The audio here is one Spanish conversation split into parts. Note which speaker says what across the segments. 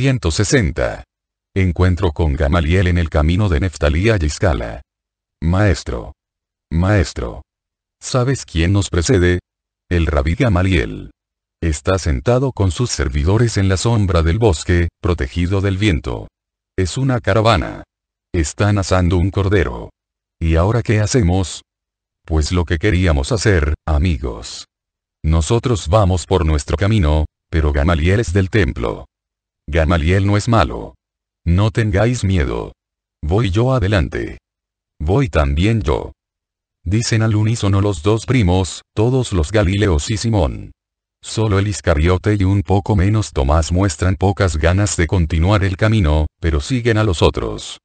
Speaker 1: 160. Encuentro con Gamaliel en el camino de Neftalí a Yiscala. Maestro. Maestro. ¿Sabes quién nos precede? El rabí Gamaliel. Está sentado con sus servidores en la sombra del bosque, protegido del viento. Es una caravana. Están asando un cordero. ¿Y ahora qué hacemos? Pues lo que queríamos hacer, amigos. Nosotros vamos por nuestro camino, pero Gamaliel es del templo. Gamaliel no es malo. No tengáis miedo. Voy yo adelante. Voy también yo. Dicen al unísono los dos primos, todos los Galileos y Simón. Solo el Iscariote y un poco menos Tomás muestran pocas ganas de continuar el camino, pero siguen a los otros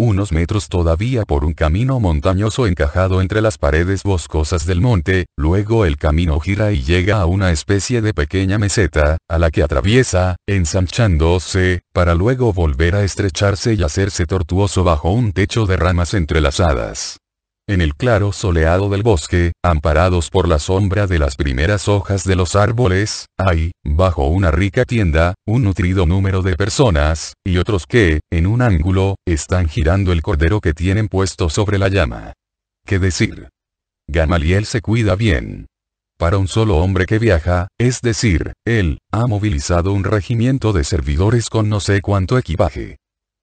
Speaker 1: unos metros todavía por un camino montañoso encajado entre las paredes boscosas del monte, luego el camino gira y llega a una especie de pequeña meseta, a la que atraviesa, ensanchándose, para luego volver a estrecharse y hacerse tortuoso bajo un techo de ramas entrelazadas en el claro soleado del bosque, amparados por la sombra de las primeras hojas de los árboles, hay, bajo una rica tienda, un nutrido número de personas, y otros que, en un ángulo, están girando el cordero que tienen puesto sobre la llama. ¿Qué decir? Gamaliel se cuida bien. Para un solo hombre que viaja, es decir, él, ha movilizado un regimiento de servidores con no sé cuánto equipaje.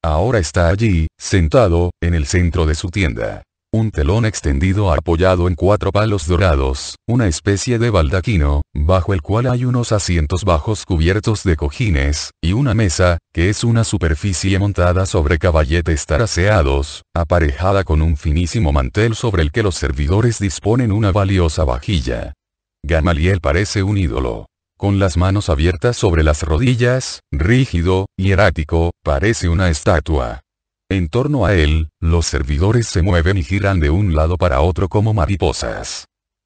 Speaker 1: Ahora está allí, sentado, en el centro de su tienda un telón extendido apoyado en cuatro palos dorados, una especie de baldaquino, bajo el cual hay unos asientos bajos cubiertos de cojines, y una mesa, que es una superficie montada sobre caballetes taraseados, aparejada con un finísimo mantel sobre el que los servidores disponen una valiosa vajilla. Gamaliel parece un ídolo con las manos abiertas sobre las rodillas, rígido, hierático, parece una estatua. En torno a él, los servidores se mueven y giran de un lado para otro como mariposas.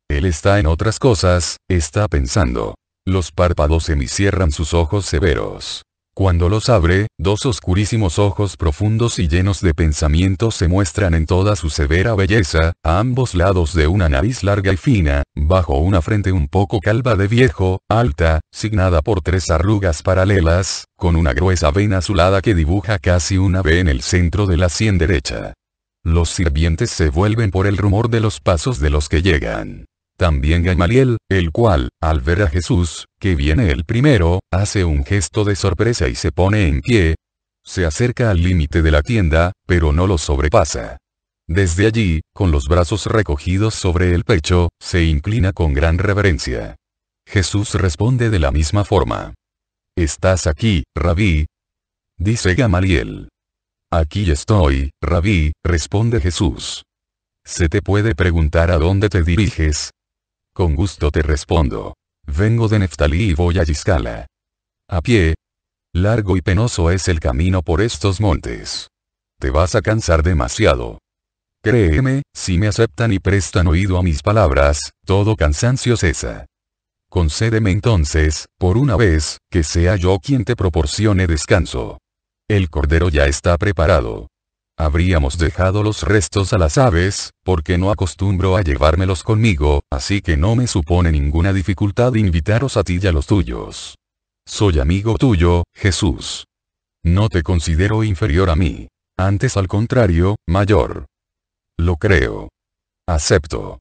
Speaker 1: Él está en otras cosas, está pensando. Los párpados cierran sus ojos severos. Cuando los abre, dos oscurísimos ojos profundos y llenos de pensamiento se muestran en toda su severa belleza, a ambos lados de una nariz larga y fina, bajo una frente un poco calva de viejo, alta, signada por tres arrugas paralelas, con una gruesa vena azulada que dibuja casi una V en el centro de la sien derecha. Los sirvientes se vuelven por el rumor de los pasos de los que llegan. También Gamaliel, el cual, al ver a Jesús, que viene el primero, hace un gesto de sorpresa y se pone en pie. Se acerca al límite de la tienda, pero no lo sobrepasa. Desde allí, con los brazos recogidos sobre el pecho, se inclina con gran reverencia. Jesús responde de la misma forma. ¿Estás aquí, rabí? Dice Gamaliel. Aquí estoy, rabí, responde Jesús. Se te puede preguntar a dónde te diriges, con gusto te respondo. Vengo de Neftalí y voy a Yiscala. A pie. Largo y penoso es el camino por estos montes. Te vas a cansar demasiado. Créeme, si me aceptan y prestan oído a mis palabras, todo cansancio cesa. Concédeme entonces, por una vez, que sea yo quien te proporcione descanso. El cordero ya está preparado. Habríamos dejado los restos a las aves, porque no acostumbro a llevármelos conmigo, así que no me supone ninguna dificultad invitaros a ti y a los tuyos. Soy amigo tuyo, Jesús. No te considero inferior a mí. Antes al contrario, mayor. Lo creo. Acepto.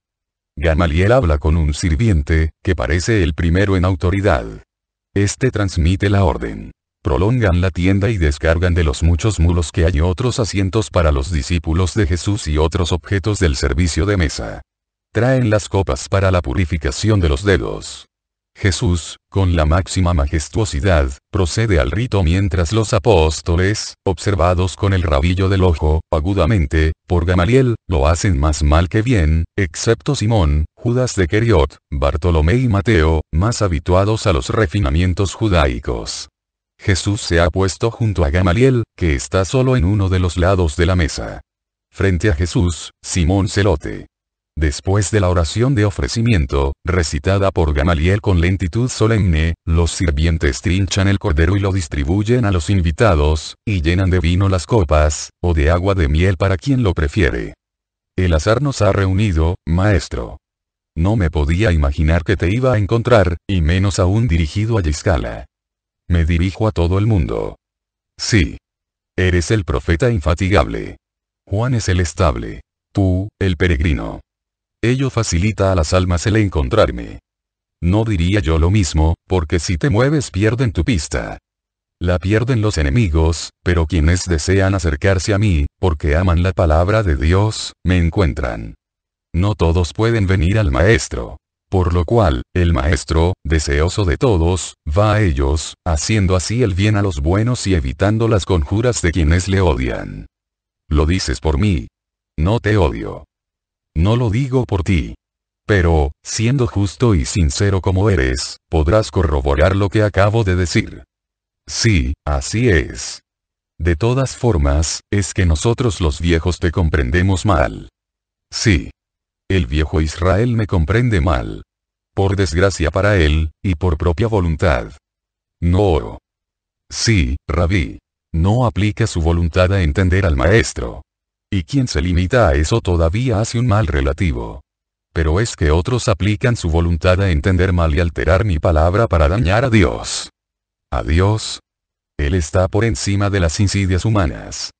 Speaker 1: Gamaliel habla con un sirviente, que parece el primero en autoridad. Este transmite la orden prolongan la tienda y descargan de los muchos mulos que hay otros asientos para los discípulos de Jesús y otros objetos del servicio de mesa. Traen las copas para la purificación de los dedos. Jesús, con la máxima majestuosidad, procede al rito mientras los apóstoles, observados con el rabillo del ojo, agudamente, por Gamaliel, lo hacen más mal que bien, excepto Simón, Judas de Keriot, Bartolomé y Mateo, más habituados a los refinamientos judaicos. Jesús se ha puesto junto a Gamaliel, que está solo en uno de los lados de la mesa. Frente a Jesús, Simón Celote. Después de la oración de ofrecimiento, recitada por Gamaliel con lentitud solemne, los sirvientes trinchan el cordero y lo distribuyen a los invitados, y llenan de vino las copas, o de agua de miel para quien lo prefiere. El azar nos ha reunido, maestro. No me podía imaginar que te iba a encontrar, y menos aún dirigido a Yiscala. Me dirijo a todo el mundo. Sí. Eres el profeta infatigable. Juan es el estable. Tú, el peregrino. Ello facilita a las almas el encontrarme. No diría yo lo mismo, porque si te mueves pierden tu pista. La pierden los enemigos, pero quienes desean acercarse a mí, porque aman la palabra de Dios, me encuentran. No todos pueden venir al Maestro. Por lo cual, el Maestro, deseoso de todos, va a ellos, haciendo así el bien a los buenos y evitando las conjuras de quienes le odian. Lo dices por mí. No te odio. No lo digo por ti. Pero, siendo justo y sincero como eres, podrás corroborar lo que acabo de decir. Sí, así es. De todas formas, es que nosotros los viejos te comprendemos mal. Sí. El viejo Israel me comprende mal. Por desgracia para él, y por propia voluntad. No oro. Sí, rabí. No aplica su voluntad a entender al maestro. Y quien se limita a eso todavía hace un mal relativo. Pero es que otros aplican su voluntad a entender mal y alterar mi palabra para dañar a Dios. ¿A Dios? Él está por encima de las insidias humanas.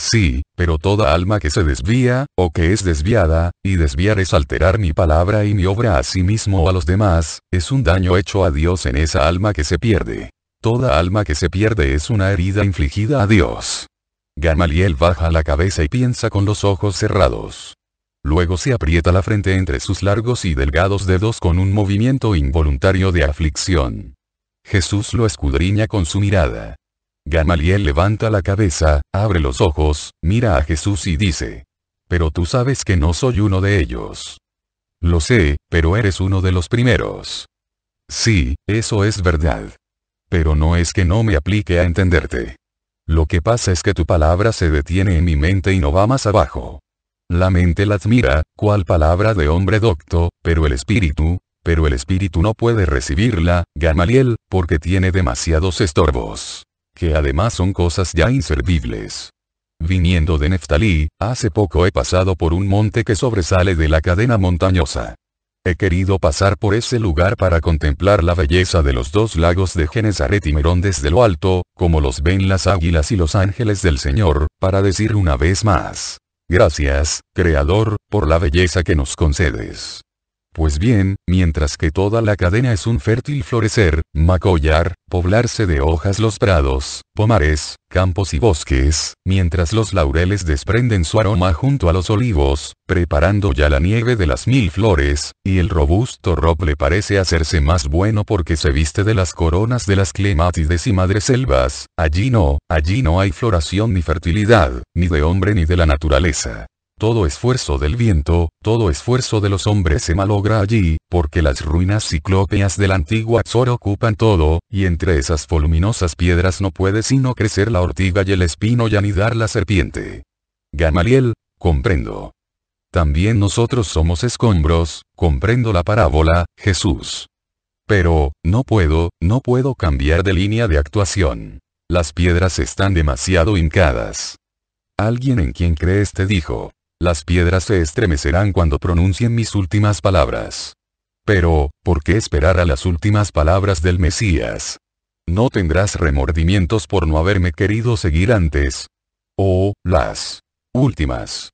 Speaker 1: Sí, pero toda alma que se desvía, o que es desviada, y desviar es alterar mi palabra y mi obra a sí mismo o a los demás, es un daño hecho a Dios en esa alma que se pierde. Toda alma que se pierde es una herida infligida a Dios. Gamaliel baja la cabeza y piensa con los ojos cerrados. Luego se aprieta la frente entre sus largos y delgados dedos con un movimiento involuntario de aflicción. Jesús lo escudriña con su mirada. Gamaliel levanta la cabeza, abre los ojos, mira a Jesús y dice. Pero tú sabes que no soy uno de ellos. Lo sé, pero eres uno de los primeros. Sí, eso es verdad. Pero no es que no me aplique a entenderte. Lo que pasa es que tu palabra se detiene en mi mente y no va más abajo. La mente la admira, cual palabra de hombre docto, pero el espíritu, pero el espíritu no puede recibirla, Gamaliel, porque tiene demasiados estorbos que además son cosas ya inservibles. Viniendo de Neftalí, hace poco he pasado por un monte que sobresale de la cadena montañosa. He querido pasar por ese lugar para contemplar la belleza de los dos lagos de Genezaret y Merón desde lo alto, como los ven las águilas y los ángeles del Señor, para decir una vez más. Gracias, Creador, por la belleza que nos concedes. Pues bien, mientras que toda la cadena es un fértil florecer, macollar, poblarse de hojas los prados, pomares, campos y bosques, mientras los laureles desprenden su aroma junto a los olivos, preparando ya la nieve de las mil flores, y el robusto roble parece hacerse más bueno porque se viste de las coronas de las clematides y madreselvas, allí no, allí no hay floración ni fertilidad, ni de hombre ni de la naturaleza. Todo esfuerzo del viento, todo esfuerzo de los hombres se malogra allí, porque las ruinas ciclópeas del antiguo Azor ocupan todo, y entre esas voluminosas piedras no puede sino crecer la ortiga y el espino y anidar la serpiente. Gamaliel, comprendo. También nosotros somos escombros, comprendo la parábola, Jesús. Pero, no puedo, no puedo cambiar de línea de actuación. Las piedras están demasiado hincadas. Alguien en quien crees te dijo, las piedras se estremecerán cuando pronuncien mis últimas palabras. Pero, ¿por qué esperar a las últimas palabras del Mesías? No tendrás remordimientos por no haberme querido seguir antes. Oh, las últimas.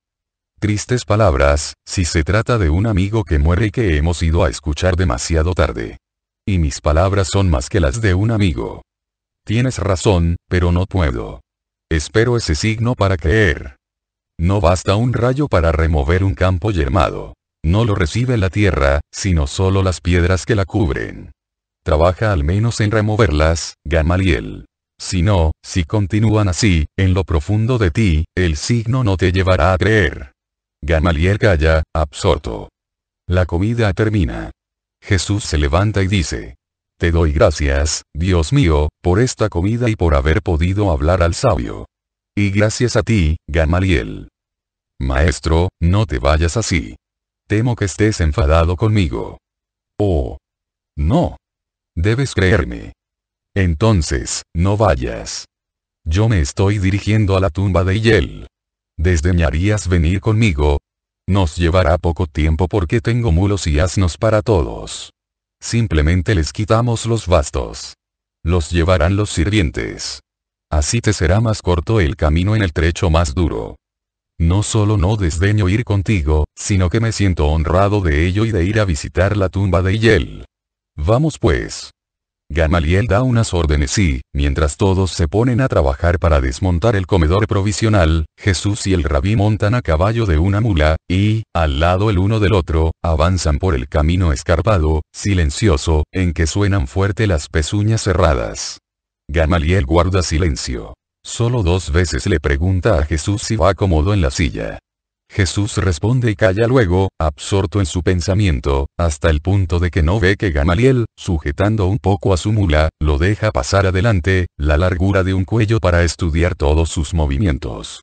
Speaker 1: Tristes palabras, si se trata de un amigo que muere y que hemos ido a escuchar demasiado tarde. Y mis palabras son más que las de un amigo. Tienes razón, pero no puedo. Espero ese signo para creer. No basta un rayo para remover un campo yermado. No lo recibe la tierra, sino solo las piedras que la cubren. Trabaja al menos en removerlas, Gamaliel. Si no, si continúan así, en lo profundo de ti, el signo no te llevará a creer. Gamaliel calla, absorto. La comida termina. Jesús se levanta y dice, Te doy gracias, Dios mío, por esta comida y por haber podido hablar al sabio. Y gracias a ti, Gamaliel. Maestro, no te vayas así. Temo que estés enfadado conmigo. Oh. No. Debes creerme. Entonces, no vayas. Yo me estoy dirigiendo a la tumba de Yel. ¿Desdeñarías venir conmigo? Nos llevará poco tiempo porque tengo mulos y asnos para todos. Simplemente les quitamos los bastos. Los llevarán los sirvientes. Así te será más corto el camino en el trecho más duro. No solo no desdeño ir contigo, sino que me siento honrado de ello y de ir a visitar la tumba de Yel. Vamos pues. Gamaliel da unas órdenes y, mientras todos se ponen a trabajar para desmontar el comedor provisional, Jesús y el rabí montan a caballo de una mula, y, al lado el uno del otro, avanzan por el camino escarpado, silencioso, en que suenan fuerte las pezuñas cerradas. Gamaliel guarda silencio. Solo dos veces le pregunta a Jesús si va cómodo en la silla. Jesús responde y calla luego, absorto en su pensamiento, hasta el punto de que no ve que Gamaliel, sujetando un poco a su mula, lo deja pasar adelante, la largura de un cuello para estudiar todos sus movimientos.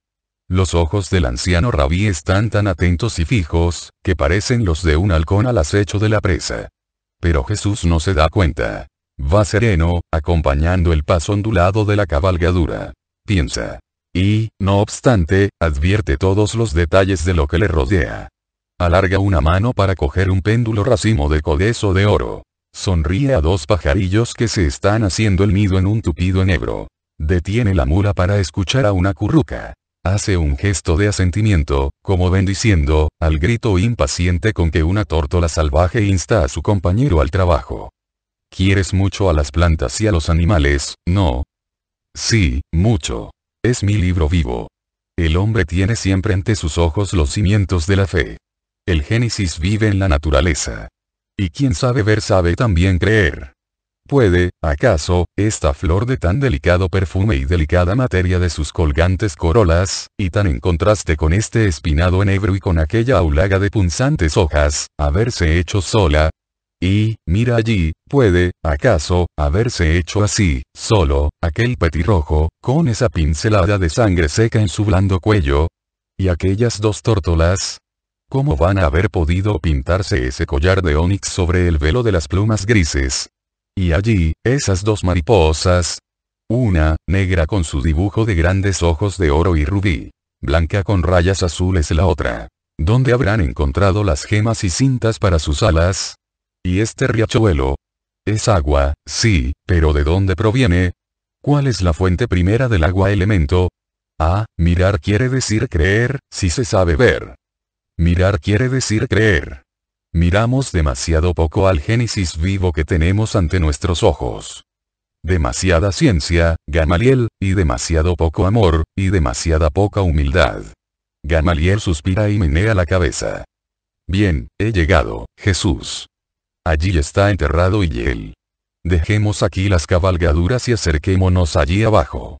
Speaker 1: Los ojos del anciano rabí están tan atentos y fijos, que parecen los de un halcón al acecho de la presa. Pero Jesús no se da cuenta. Va sereno, acompañando el paso ondulado de la cabalgadura. Piensa. Y, no obstante, advierte todos los detalles de lo que le rodea. Alarga una mano para coger un péndulo racimo de codeso de oro. Sonríe a dos pajarillos que se están haciendo el nido en un tupido negro. Detiene la mula para escuchar a una curruca. Hace un gesto de asentimiento, como bendiciendo, al grito impaciente con que una tórtola salvaje insta a su compañero al trabajo. ¿Quieres mucho a las plantas y a los animales, no? Sí, mucho. Es mi libro vivo. El hombre tiene siempre ante sus ojos los cimientos de la fe. El Génesis vive en la naturaleza. Y quien sabe ver sabe también creer. ¿Puede, acaso, esta flor de tan delicado perfume y delicada materia de sus colgantes corolas, y tan en contraste con este espinado enebro y con aquella aulaga de punzantes hojas, haberse hecho sola, y, mira allí, puede, acaso, haberse hecho así, solo, aquel petirrojo, con esa pincelada de sangre seca en su blando cuello. ¿Y aquellas dos tórtolas? ¿Cómo van a haber podido pintarse ese collar de ónix sobre el velo de las plumas grises? Y allí, esas dos mariposas. Una, negra con su dibujo de grandes ojos de oro y rubí. Blanca con rayas azules la otra. ¿Dónde habrán encontrado las gemas y cintas para sus alas? ¿Y este riachuelo? Es agua, sí, pero ¿de dónde proviene? ¿Cuál es la fuente primera del agua elemento? Ah, mirar quiere decir creer, si se sabe ver. Mirar quiere decir creer. Miramos demasiado poco al Génesis vivo que tenemos ante nuestros ojos. Demasiada ciencia, Gamaliel, y demasiado poco amor, y demasiada poca humildad. Gamaliel suspira y menea la cabeza. Bien, he llegado, Jesús. Allí está enterrado y Dejemos aquí las cabalgaduras y acerquémonos allí abajo.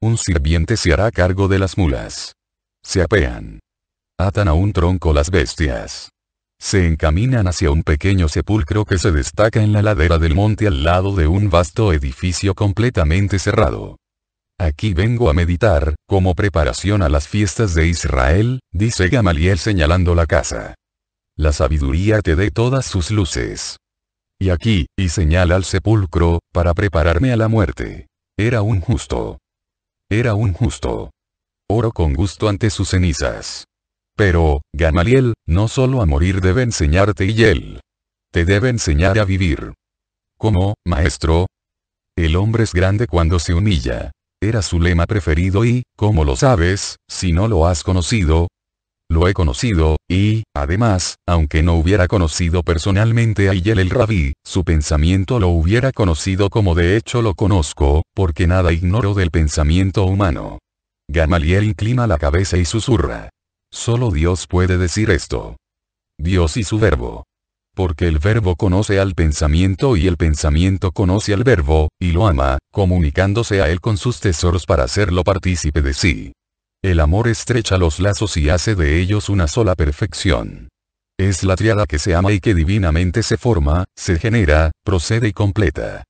Speaker 1: Un sirviente se hará cargo de las mulas. Se apean. Atan a un tronco las bestias. Se encaminan hacia un pequeño sepulcro que se destaca en la ladera del monte al lado de un vasto edificio completamente cerrado. Aquí vengo a meditar, como preparación a las fiestas de Israel, dice Gamaliel señalando la casa. La sabiduría te dé todas sus luces. Y aquí, y señala al sepulcro, para prepararme a la muerte. Era un justo. Era un justo. Oro con gusto ante sus cenizas. Pero, Gamaliel, no solo a morir debe enseñarte y él. Te debe enseñar a vivir. ¿Cómo, maestro? El hombre es grande cuando se humilla. Era su lema preferido y, como lo sabes, si no lo has conocido, lo he conocido, y, además, aunque no hubiera conocido personalmente a Yel el rabí, su pensamiento lo hubiera conocido como de hecho lo conozco, porque nada ignoro del pensamiento humano. Gamaliel inclina la cabeza y susurra. Solo Dios puede decir esto. Dios y su verbo. Porque el verbo conoce al pensamiento y el pensamiento conoce al verbo, y lo ama, comunicándose a él con sus tesoros para hacerlo partícipe de sí. El amor estrecha los lazos y hace de ellos una sola perfección. Es la triada que se ama y que divinamente se forma, se genera, procede y completa.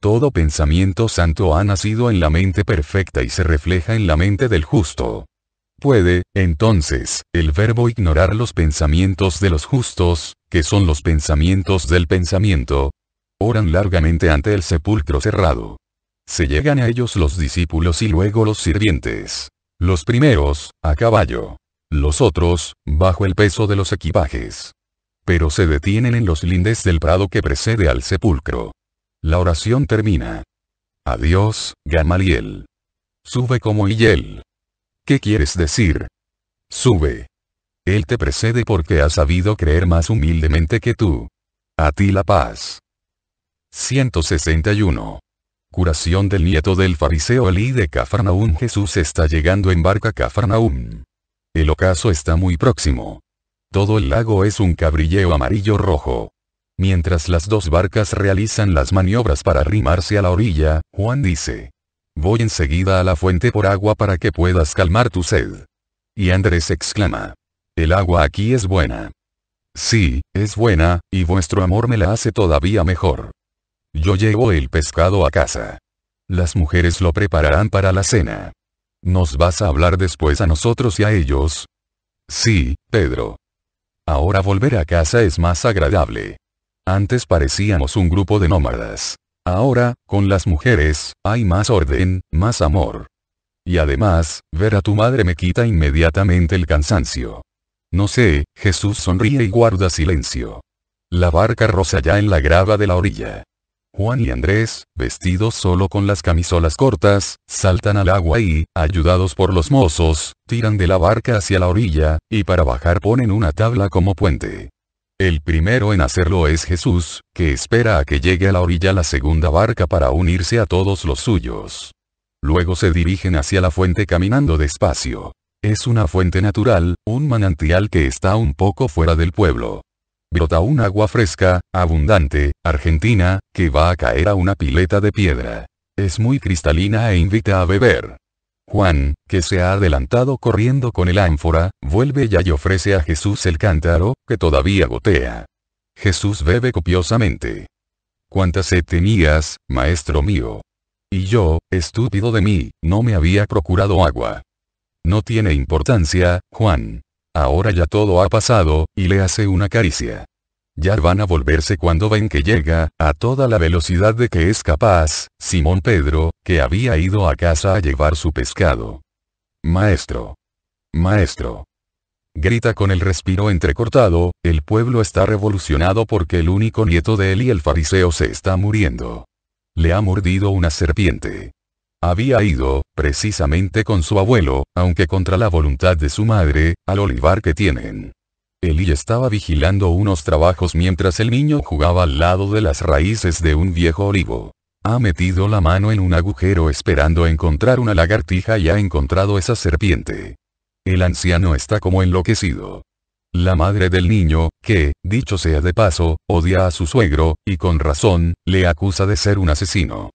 Speaker 1: Todo pensamiento santo ha nacido en la mente perfecta y se refleja en la mente del justo. Puede, entonces, el verbo ignorar los pensamientos de los justos, que son los pensamientos del pensamiento. Oran largamente ante el sepulcro cerrado. Se llegan a ellos los discípulos y luego los sirvientes. Los primeros, a caballo. Los otros, bajo el peso de los equipajes. Pero se detienen en los lindes del prado que precede al sepulcro. La oración termina. Adiós, Gamaliel. Sube como yel ¿Qué quieres decir? Sube. Él te precede porque ha sabido creer más humildemente que tú. A ti la paz. 161. Curación del nieto del fariseo Elí de Cafarnaum Jesús está llegando en barca Cafarnaún. El ocaso está muy próximo. Todo el lago es un cabrilleo amarillo-rojo. Mientras las dos barcas realizan las maniobras para arrimarse a la orilla, Juan dice. Voy enseguida a la fuente por agua para que puedas calmar tu sed. Y Andrés exclama. El agua aquí es buena. Sí, es buena, y vuestro amor me la hace todavía mejor. Yo llevo el pescado a casa. Las mujeres lo prepararán para la cena. ¿Nos vas a hablar después a nosotros y a ellos? Sí, Pedro. Ahora volver a casa es más agradable. Antes parecíamos un grupo de nómadas. Ahora, con las mujeres, hay más orden, más amor. Y además, ver a tu madre me quita inmediatamente el cansancio. No sé, Jesús sonríe y guarda silencio. La barca rosa ya en la grava de la orilla. Juan y Andrés, vestidos solo con las camisolas cortas, saltan al agua y, ayudados por los mozos, tiran de la barca hacia la orilla, y para bajar ponen una tabla como puente. El primero en hacerlo es Jesús, que espera a que llegue a la orilla la segunda barca para unirse a todos los suyos. Luego se dirigen hacia la fuente caminando despacio. Es una fuente natural, un manantial que está un poco fuera del pueblo brota un agua fresca, abundante, argentina, que va a caer a una pileta de piedra. Es muy cristalina e invita a beber. Juan, que se ha adelantado corriendo con el ánfora, vuelve ya y ofrece a Jesús el cántaro, que todavía gotea. Jesús bebe copiosamente. —¿Cuántas sed tenías, maestro mío. Y yo, estúpido de mí, no me había procurado agua. No tiene importancia, Juan. Ahora ya todo ha pasado, y le hace una caricia. Ya van a volverse cuando ven que llega, a toda la velocidad de que es capaz, Simón Pedro, que había ido a casa a llevar su pescado. Maestro. Maestro. Grita con el respiro entrecortado, el pueblo está revolucionado porque el único nieto de él y el fariseo se está muriendo. Le ha mordido una serpiente. Había ido, precisamente con su abuelo, aunque contra la voluntad de su madre, al olivar que tienen. Eli estaba vigilando unos trabajos mientras el niño jugaba al lado de las raíces de un viejo olivo. Ha metido la mano en un agujero esperando encontrar una lagartija y ha encontrado esa serpiente. El anciano está como enloquecido. La madre del niño, que, dicho sea de paso, odia a su suegro, y con razón, le acusa de ser un asesino.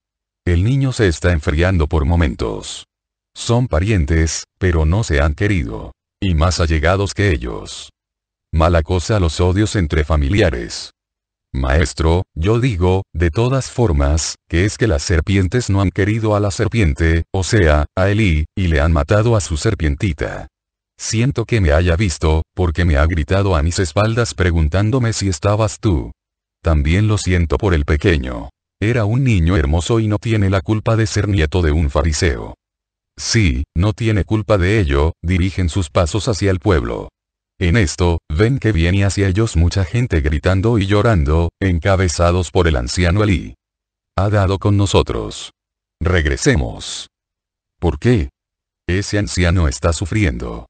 Speaker 1: El niño se está enfriando por momentos. Son parientes, pero no se han querido. Y más allegados que ellos. Mala cosa los odios entre familiares. Maestro, yo digo, de todas formas, que es que las serpientes no han querido a la serpiente, o sea, a Eli, y le han matado a su serpientita. Siento que me haya visto, porque me ha gritado a mis espaldas preguntándome si estabas tú. También lo siento por el pequeño. Era un niño hermoso y no tiene la culpa de ser nieto de un fariseo. Sí, no tiene culpa de ello, dirigen sus pasos hacia el pueblo. En esto, ven que viene hacia ellos mucha gente gritando y llorando, encabezados por el anciano Ali. Ha dado con nosotros. Regresemos. ¿Por qué? Ese anciano está sufriendo.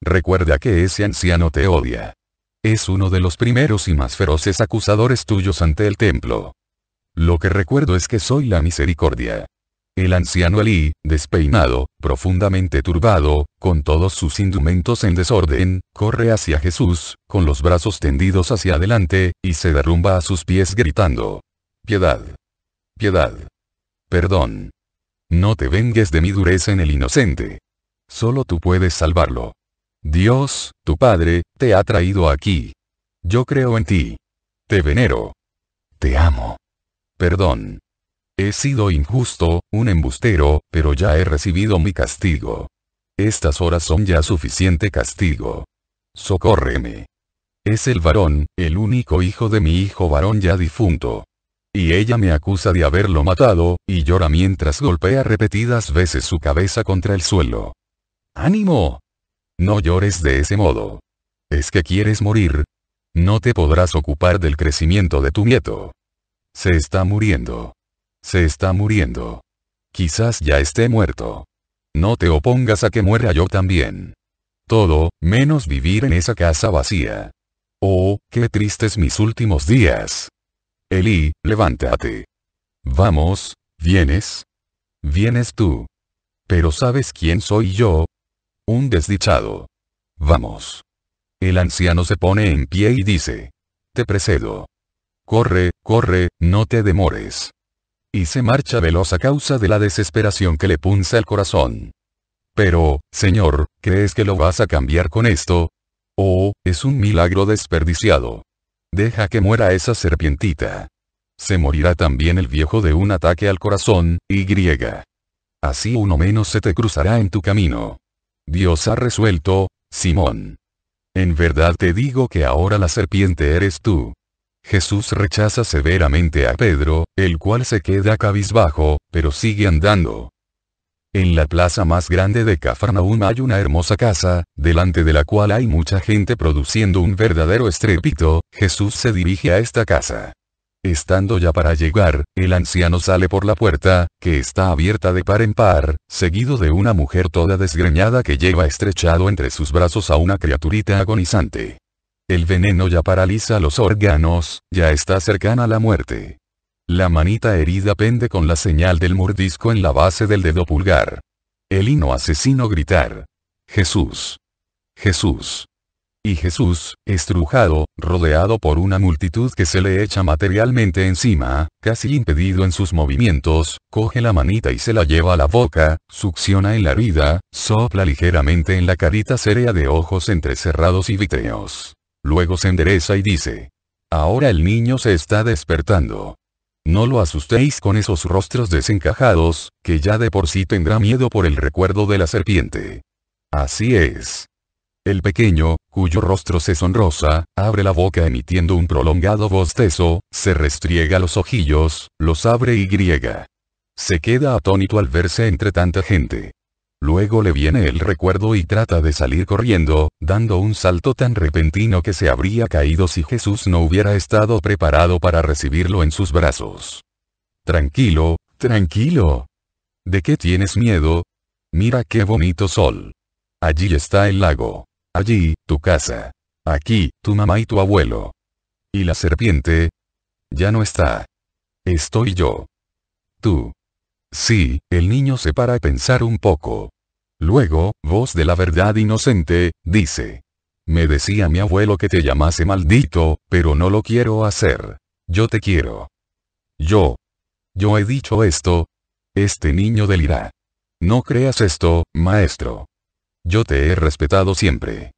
Speaker 1: Recuerda que ese anciano te odia. Es uno de los primeros y más feroces acusadores tuyos ante el templo. Lo que recuerdo es que soy la misericordia. El anciano Ali, despeinado, profundamente turbado, con todos sus indumentos en desorden, corre hacia Jesús, con los brazos tendidos hacia adelante, y se derrumba a sus pies gritando. Piedad. Piedad. Perdón. No te vengues de mi dureza en el inocente. Solo tú puedes salvarlo. Dios, tu Padre, te ha traído aquí. Yo creo en ti. Te venero. Te amo. Perdón. He sido injusto, un embustero, pero ya he recibido mi castigo. Estas horas son ya suficiente castigo. Socórreme. Es el varón, el único hijo de mi hijo varón ya difunto. Y ella me acusa de haberlo matado, y llora mientras golpea repetidas veces su cabeza contra el suelo. ¡Ánimo! No llores de ese modo. ¿Es que quieres morir? No te podrás ocupar del crecimiento de tu nieto. Se está muriendo. Se está muriendo. Quizás ya esté muerto. No te opongas a que muera yo también. Todo, menos vivir en esa casa vacía. Oh, qué tristes mis últimos días. Eli, levántate. Vamos, ¿vienes? Vienes tú. Pero ¿sabes quién soy yo? Un desdichado. Vamos. El anciano se pone en pie y dice. Te precedo. Corre, corre, no te demores. Y se marcha veloz a causa de la desesperación que le punza el corazón. Pero, señor, ¿crees que lo vas a cambiar con esto? Oh, es un milagro desperdiciado. Deja que muera esa serpientita. Se morirá también el viejo de un ataque al corazón, y griega. Así uno menos se te cruzará en tu camino. Dios ha resuelto, Simón. En verdad te digo que ahora la serpiente eres tú. Jesús rechaza severamente a Pedro, el cual se queda cabizbajo, pero sigue andando. En la plaza más grande de Cafarnaúm hay una hermosa casa, delante de la cual hay mucha gente produciendo un verdadero estrépito, Jesús se dirige a esta casa. Estando ya para llegar, el anciano sale por la puerta, que está abierta de par en par, seguido de una mujer toda desgreñada que lleva estrechado entre sus brazos a una criaturita agonizante. El veneno ya paraliza los órganos, ya está cercana la muerte. La manita herida pende con la señal del mordisco en la base del dedo pulgar. El hino asesino gritar. Jesús. Jesús. Y Jesús, estrujado, rodeado por una multitud que se le echa materialmente encima, casi impedido en sus movimientos, coge la manita y se la lleva a la boca, succiona en la herida, sopla ligeramente en la carita seria de ojos entrecerrados y vitreos. Luego se endereza y dice. Ahora el niño se está despertando. No lo asustéis con esos rostros desencajados, que ya de por sí tendrá miedo por el recuerdo de la serpiente. Así es. El pequeño, cuyo rostro se sonrosa, abre la boca emitiendo un prolongado bostezo, se restriega los ojillos, los abre y griega. Se queda atónito al verse entre tanta gente. Luego le viene el recuerdo y trata de salir corriendo, dando un salto tan repentino que se habría caído si Jesús no hubiera estado preparado para recibirlo en sus brazos. Tranquilo, tranquilo. ¿De qué tienes miedo? Mira qué bonito sol. Allí está el lago. Allí, tu casa. Aquí, tu mamá y tu abuelo. ¿Y la serpiente? Ya no está. Estoy yo. Tú. Sí, el niño se para a pensar un poco. Luego, voz de la verdad inocente, dice. Me decía mi abuelo que te llamase maldito, pero no lo quiero hacer. Yo te quiero. Yo. Yo he dicho esto. Este niño delirá. No creas esto, maestro. Yo te he respetado siempre.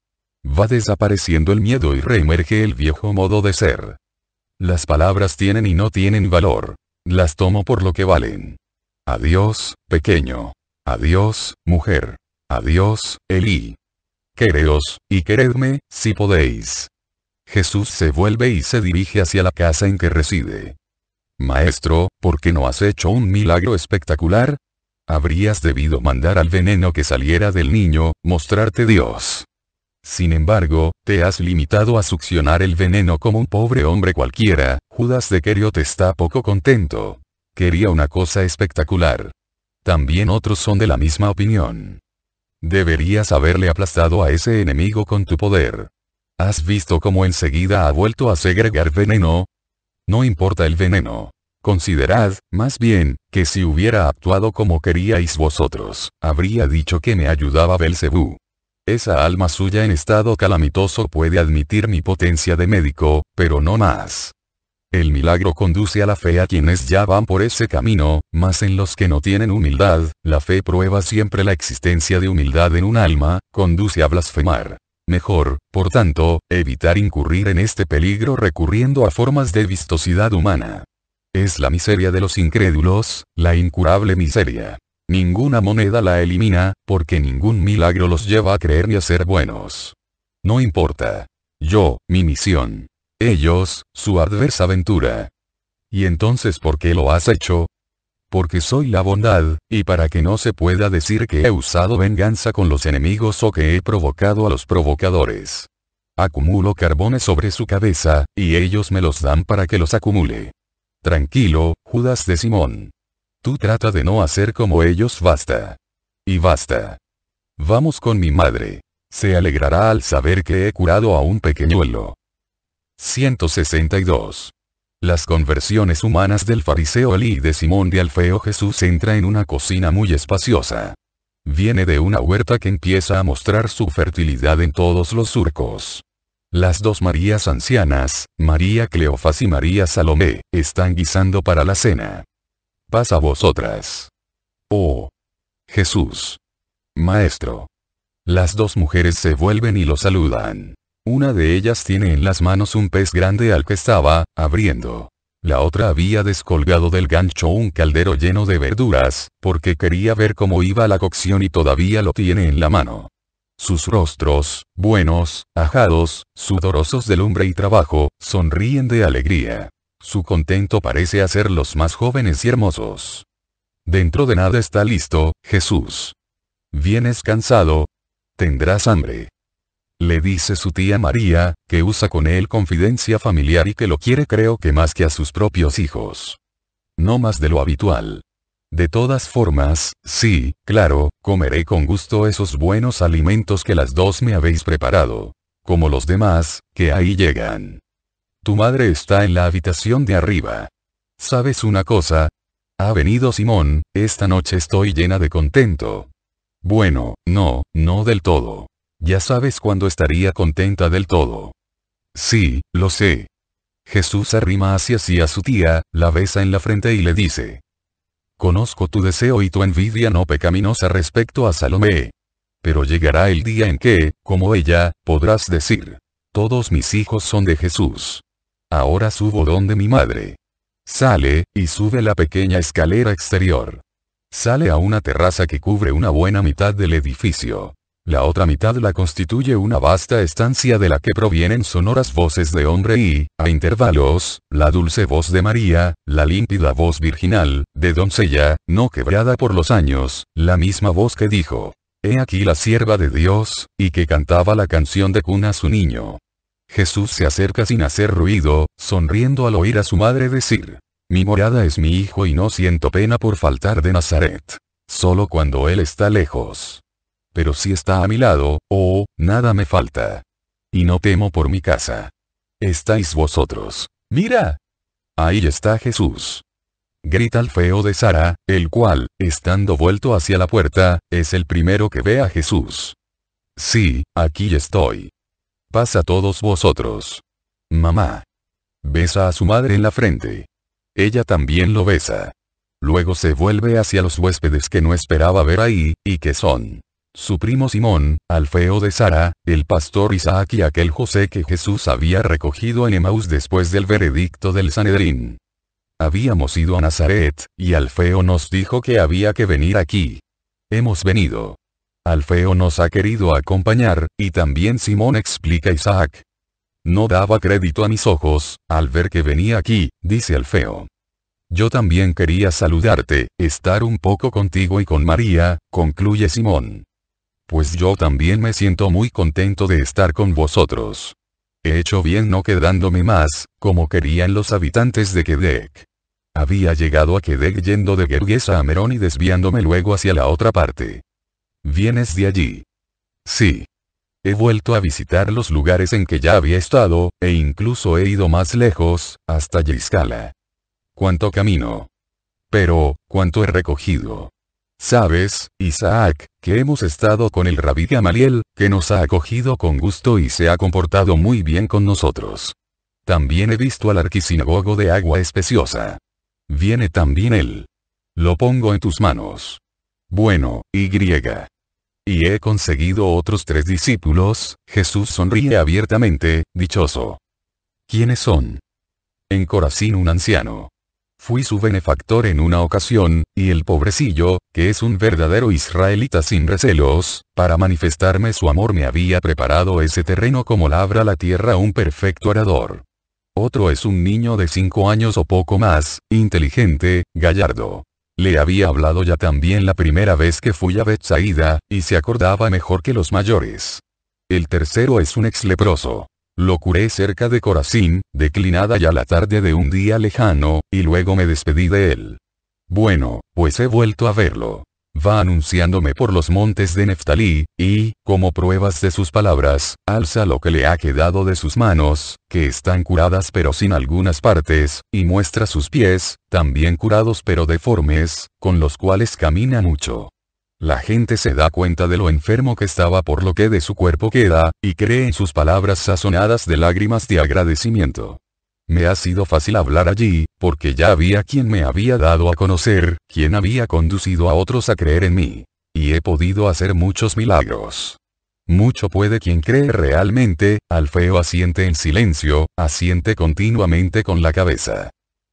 Speaker 1: Va desapareciendo el miedo y reemerge el viejo modo de ser. Las palabras tienen y no tienen valor. Las tomo por lo que valen. Adiós, pequeño. Adiós, mujer. Adiós, Eli. Quereos, y queredme, si podéis. Jesús se vuelve y se dirige hacia la casa en que reside. Maestro, ¿por qué no has hecho un milagro espectacular? Habrías debido mandar al veneno que saliera del niño, mostrarte Dios. Sin embargo, te has limitado a succionar el veneno como un pobre hombre cualquiera, Judas de Querio te está poco contento. Quería una cosa espectacular. También otros son de la misma opinión. Deberías haberle aplastado a ese enemigo con tu poder. ¿Has visto cómo enseguida ha vuelto a segregar veneno? No importa el veneno. Considerad, más bien, que si hubiera actuado como queríais vosotros, habría dicho que me ayudaba Belcebú. Esa alma suya en estado calamitoso puede admitir mi potencia de médico, pero no más. El milagro conduce a la fe a quienes ya van por ese camino, mas en los que no tienen humildad, la fe prueba siempre la existencia de humildad en un alma, conduce a blasfemar. Mejor, por tanto, evitar incurrir en este peligro recurriendo a formas de vistosidad humana. Es la miseria de los incrédulos, la incurable miseria. Ninguna moneda la elimina, porque ningún milagro los lleva a creer ni a ser buenos. No importa. Yo, mi misión, ellos, su adversa aventura. ¿Y entonces por qué lo has hecho? Porque soy la bondad, y para que no se pueda decir que he usado venganza con los enemigos o que he provocado a los provocadores. Acumulo carbones sobre su cabeza, y ellos me los dan para que los acumule. Tranquilo, Judas de Simón. Tú trata de no hacer como ellos basta. Y basta. Vamos con mi madre. Se alegrará al saber que he curado a un pequeñuelo. 162. Las conversiones humanas del fariseo Ali y de Simón de Alfeo Jesús entra en una cocina muy espaciosa. Viene de una huerta que empieza a mostrar su fertilidad en todos los surcos. Las dos Marías ancianas, María Cleofas y María Salomé, están guisando para la cena. Pasa vosotras. Oh. Jesús. Maestro. Las dos mujeres se vuelven y lo saludan. Una de ellas tiene en las manos un pez grande al que estaba, abriendo. La otra había descolgado del gancho un caldero lleno de verduras, porque quería ver cómo iba la cocción y todavía lo tiene en la mano. Sus rostros, buenos, ajados, sudorosos de lumbre y trabajo, sonríen de alegría. Su contento parece hacerlos más jóvenes y hermosos. Dentro de nada está listo, Jesús. ¿Vienes cansado? Tendrás hambre le dice su tía María, que usa con él confidencia familiar y que lo quiere creo que más que a sus propios hijos. No más de lo habitual. De todas formas, sí, claro, comeré con gusto esos buenos alimentos que las dos me habéis preparado. Como los demás, que ahí llegan. Tu madre está en la habitación de arriba. ¿Sabes una cosa? Ha venido Simón, esta noche estoy llena de contento. Bueno, no, no del todo. Ya sabes cuándo estaría contenta del todo. Sí, lo sé. Jesús arrima hacia sí a su tía, la besa en la frente y le dice. Conozco tu deseo y tu envidia no pecaminosa respecto a Salomé. Pero llegará el día en que, como ella, podrás decir, todos mis hijos son de Jesús. Ahora subo donde mi madre. Sale, y sube la pequeña escalera exterior. Sale a una terraza que cubre una buena mitad del edificio. La otra mitad la constituye una vasta estancia de la que provienen sonoras voces de hombre y, a intervalos, la dulce voz de María, la límpida voz virginal, de doncella, no quebrada por los años, la misma voz que dijo, He aquí la sierva de Dios, y que cantaba la canción de cuna a su niño. Jesús se acerca sin hacer ruido, sonriendo al oír a su madre decir, Mi morada es mi hijo y no siento pena por faltar de Nazaret. Solo cuando él está lejos pero si está a mi lado, oh, nada me falta. Y no temo por mi casa. Estáis vosotros. Mira. Ahí está Jesús. Grita el feo de Sara, el cual, estando vuelto hacia la puerta, es el primero que ve a Jesús. Sí, aquí estoy. Pasa todos vosotros. Mamá. Besa a su madre en la frente. Ella también lo besa. Luego se vuelve hacia los huéspedes que no esperaba ver ahí, y que son su primo Simón, Alfeo de Sara, el pastor Isaac y aquel José que Jesús había recogido en Emaús después del veredicto del Sanedrín. Habíamos ido a Nazaret, y Alfeo nos dijo que había que venir aquí. Hemos venido. Alfeo nos ha querido acompañar, y también Simón explica Isaac. No daba crédito a mis ojos, al ver que venía aquí, dice Alfeo. Yo también quería saludarte, estar un poco contigo y con María, concluye Simón. Pues yo también me siento muy contento de estar con vosotros. He hecho bien no quedándome más, como querían los habitantes de Kedek. Había llegado a Kedek yendo de Gergues a Merón y desviándome luego hacia la otra parte. ¿Vienes de allí? Sí. He vuelto a visitar los lugares en que ya había estado, e incluso he ido más lejos, hasta Yiscala. ¿Cuánto camino? Pero, ¿cuánto he recogido? Sabes, Isaac, que hemos estado con el rabí Gamaliel, que nos ha acogido con gusto y se ha comportado muy bien con nosotros. También he visto al arquisinagogo de agua especiosa. Viene también él. Lo pongo en tus manos. Bueno, y Y he conseguido otros tres discípulos, Jesús sonríe abiertamente, dichoso. ¿Quiénes son? En Corazín un anciano. Fui su benefactor en una ocasión, y el pobrecillo, que es un verdadero israelita sin recelos, para manifestarme su amor me había preparado ese terreno como labra la tierra un perfecto orador. Otro es un niño de cinco años o poco más, inteligente, gallardo. Le había hablado ya también la primera vez que fui a Bethsaida, y se acordaba mejor que los mayores. El tercero es un ex leproso. Lo curé cerca de Corazín, declinada ya la tarde de un día lejano, y luego me despedí de él. Bueno, pues he vuelto a verlo. Va anunciándome por los montes de Neftalí, y, como pruebas de sus palabras, alza lo que le ha quedado de sus manos, que están curadas pero sin algunas partes, y muestra sus pies, también curados pero deformes, con los cuales camina mucho. La gente se da cuenta de lo enfermo que estaba por lo que de su cuerpo queda, y cree en sus palabras sazonadas de lágrimas de agradecimiento. Me ha sido fácil hablar allí, porque ya había quien me había dado a conocer, quien había conducido a otros a creer en mí. Y he podido hacer muchos milagros. Mucho puede quien cree realmente, al feo asiente en silencio, asiente continuamente con la cabeza.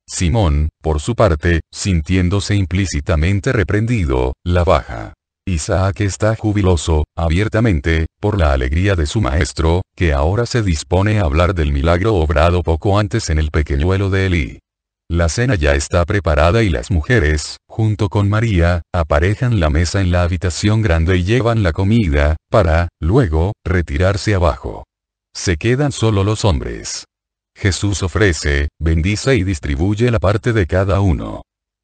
Speaker 1: Simón, por su parte, sintiéndose implícitamente reprendido, la baja. Isaac está jubiloso, abiertamente, por la alegría de su maestro, que ahora se dispone a hablar del milagro obrado poco antes en el pequeñuelo de Elí. La cena ya está preparada y las mujeres, junto con María, aparejan la mesa en la habitación grande y llevan la comida, para, luego, retirarse abajo. Se quedan solo los hombres. Jesús ofrece, bendice y distribuye la parte de cada uno.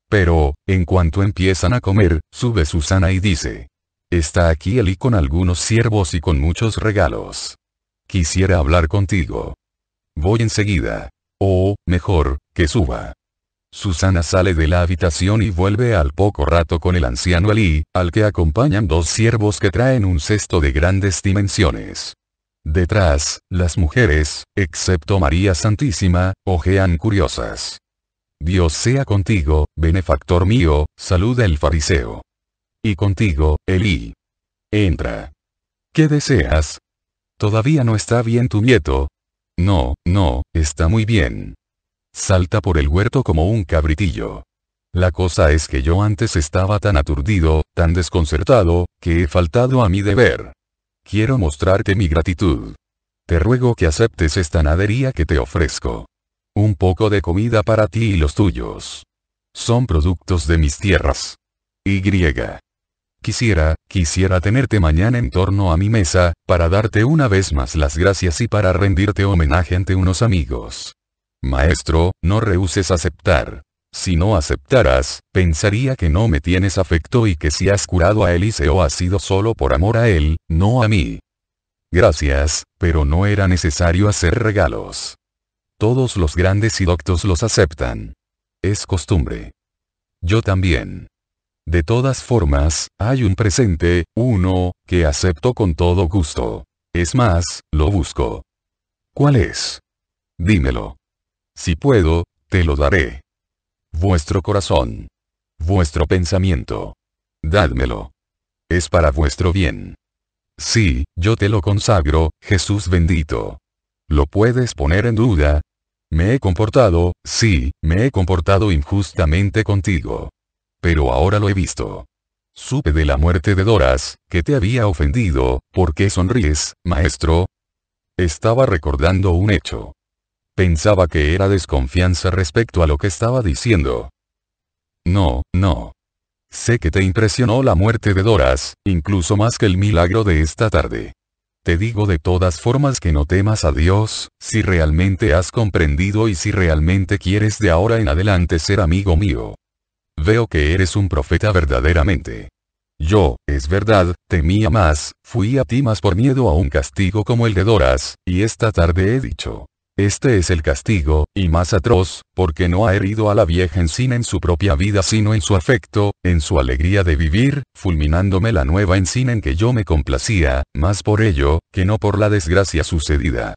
Speaker 1: Pero, en cuanto empiezan a comer, sube Susana y dice. Está aquí Eli con algunos siervos y con muchos regalos. Quisiera hablar contigo. Voy enseguida. O, oh, mejor, que suba. Susana sale de la habitación y vuelve al poco rato con el anciano Ali, al que acompañan dos siervos que traen un cesto de grandes dimensiones. Detrás, las mujeres, excepto María Santísima, ojean curiosas. Dios sea contigo, benefactor mío, saluda el fariseo. Y contigo, Elí. Entra. ¿Qué deseas? ¿Todavía no está bien tu nieto? No, no, está muy bien. Salta por el huerto como un cabritillo. La cosa es que yo antes estaba tan aturdido, tan desconcertado, que he faltado a mi deber. Quiero mostrarte mi gratitud. Te ruego que aceptes esta nadería que te ofrezco. Un poco de comida para ti y los tuyos. Son productos de mis tierras. Y. Quisiera, quisiera tenerte mañana en torno a mi mesa, para darte una vez más las gracias y para rendirte homenaje ante unos amigos. Maestro, no rehuses aceptar. Si no aceptaras, pensaría que no me tienes afecto y que si has curado a Eliseo ha sido solo por amor a él, no a mí. Gracias, pero no era necesario hacer regalos. Todos los grandes y doctos los aceptan. Es costumbre. Yo también. De todas formas, hay un presente, uno, que acepto con todo gusto. Es más, lo busco. ¿Cuál es? Dímelo. Si puedo, te lo daré. Vuestro corazón. Vuestro pensamiento. Dádmelo. Es para vuestro bien. Sí, yo te lo consagro, Jesús bendito. ¿Lo puedes poner en duda? Me he comportado, sí, me he comportado injustamente contigo. Pero ahora lo he visto. Supe de la muerte de Doras, que te había ofendido, ¿por qué sonríes, maestro? Estaba recordando un hecho. Pensaba que era desconfianza respecto a lo que estaba diciendo. No, no. Sé que te impresionó la muerte de Doras, incluso más que el milagro de esta tarde. Te digo de todas formas que no temas a Dios, si realmente has comprendido y si realmente quieres de ahora en adelante ser amigo mío. Veo que eres un profeta verdaderamente. Yo, es verdad, temía más, fui a ti más por miedo a un castigo como el de Doras, y esta tarde he dicho, este es el castigo, y más atroz, porque no ha herido a la vieja encina en su propia vida sino en su afecto, en su alegría de vivir, fulminándome la nueva encina en que yo me complacía, más por ello, que no por la desgracia sucedida.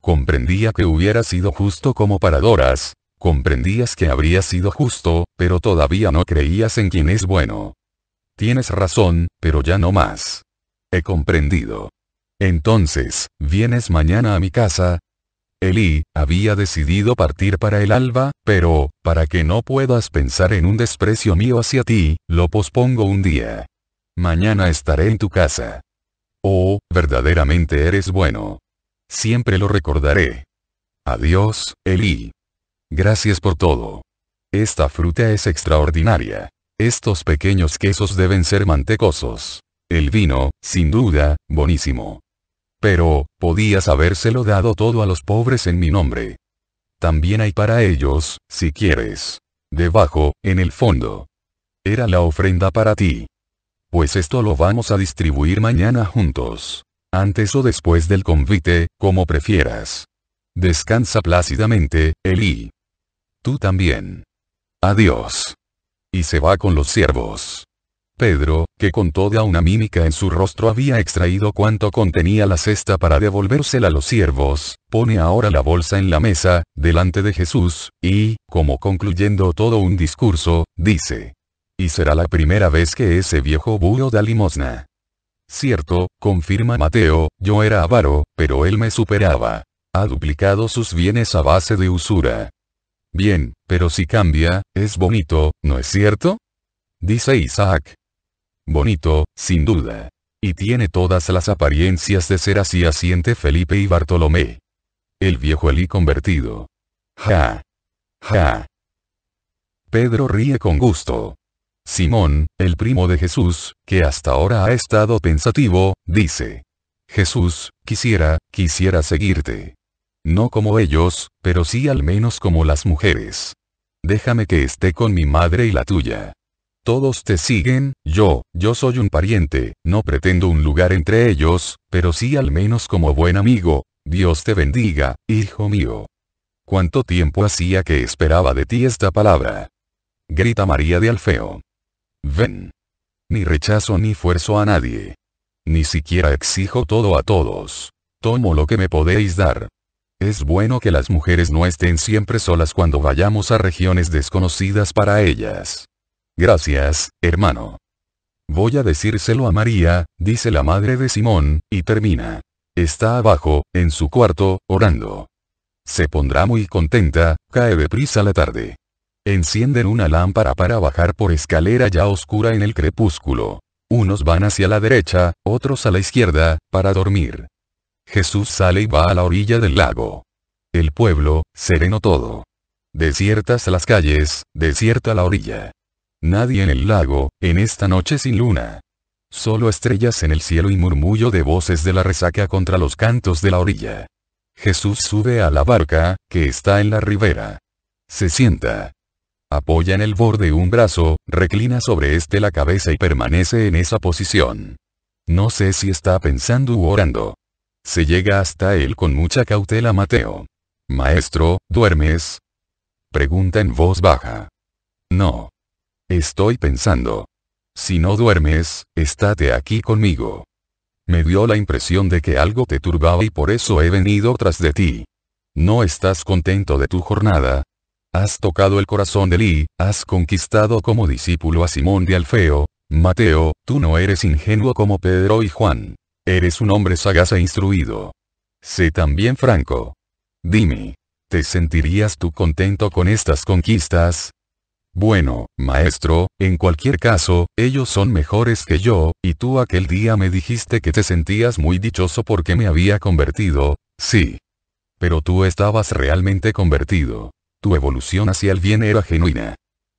Speaker 1: Comprendía que hubiera sido justo como paradoras, comprendías que habría sido justo, pero todavía no creías en quien es bueno. Tienes razón, pero ya no más. He comprendido. Entonces, vienes mañana a mi casa, Elí, había decidido partir para el alba, pero, para que no puedas pensar en un desprecio mío hacia ti, lo pospongo un día. Mañana estaré en tu casa. Oh, verdaderamente eres bueno. Siempre lo recordaré. Adiós, Elí. Gracias por todo. Esta fruta es extraordinaria. Estos pequeños quesos deben ser mantecosos. El vino, sin duda, buenísimo. Pero, podías habérselo dado todo a los pobres en mi nombre. También hay para ellos, si quieres. Debajo, en el fondo. Era la ofrenda para ti. Pues esto lo vamos a distribuir mañana juntos. Antes o después del convite, como prefieras. Descansa plácidamente, Eli. Tú también. Adiós. Y se va con los siervos. Pedro, que con toda una mímica en su rostro había extraído cuanto contenía la cesta para devolvérsela a los siervos, pone ahora la bolsa en la mesa, delante de Jesús, y, como concluyendo todo un discurso, dice. Y será la primera vez que ese viejo búho da limosna. Cierto, confirma Mateo, yo era avaro, pero él me superaba. Ha duplicado sus bienes a base de usura. Bien, pero si cambia, es bonito, ¿no es cierto? Dice Isaac, bonito, sin duda. Y tiene todas las apariencias de ser así asiente Felipe y Bartolomé. El viejo Elí convertido. Ja. Ja. Pedro ríe con gusto. Simón, el primo de Jesús, que hasta ahora ha estado pensativo, dice. Jesús, quisiera, quisiera seguirte. No como ellos, pero sí al menos como las mujeres. Déjame que esté con mi madre y la tuya. Todos te siguen, yo, yo soy un pariente, no pretendo un lugar entre ellos, pero sí al menos como buen amigo. Dios te bendiga, hijo mío. ¿Cuánto tiempo hacía que esperaba de ti esta palabra? Grita María de Alfeo. Ven. Ni rechazo ni fuerzo a nadie. Ni siquiera exijo todo a todos. Tomo lo que me podéis dar. Es bueno que las mujeres no estén siempre solas cuando vayamos a regiones desconocidas para ellas. Gracias, hermano. Voy a decírselo a María, dice la madre de Simón, y termina. Está abajo, en su cuarto, orando. Se pondrá muy contenta, cae deprisa la tarde. Encienden una lámpara para bajar por escalera ya oscura en el crepúsculo. Unos van hacia la derecha, otros a la izquierda, para dormir. Jesús sale y va a la orilla del lago. El pueblo, sereno todo. Desiertas las calles, desierta la orilla. Nadie en el lago, en esta noche sin luna. Solo estrellas en el cielo y murmullo de voces de la resaca contra los cantos de la orilla. Jesús sube a la barca, que está en la ribera. Se sienta. Apoya en el borde un brazo, reclina sobre este la cabeza y permanece en esa posición. No sé si está pensando u orando. Se llega hasta él con mucha cautela Mateo. Maestro, ¿duermes? Pregunta en voz baja. No. Estoy pensando. Si no duermes, estate aquí conmigo. Me dio la impresión de que algo te turbaba y por eso he venido tras de ti. ¿No estás contento de tu jornada? Has tocado el corazón de Lee, has conquistado como discípulo a Simón de Alfeo, Mateo, tú no eres ingenuo como Pedro y Juan. Eres un hombre sagaz e instruido. Sé también franco. Dime. ¿Te sentirías tú contento con estas conquistas? Bueno, maestro, en cualquier caso, ellos son mejores que yo, y tú aquel día me dijiste que te sentías muy dichoso porque me había convertido, sí. Pero tú estabas realmente convertido. Tu evolución hacia el bien era genuina.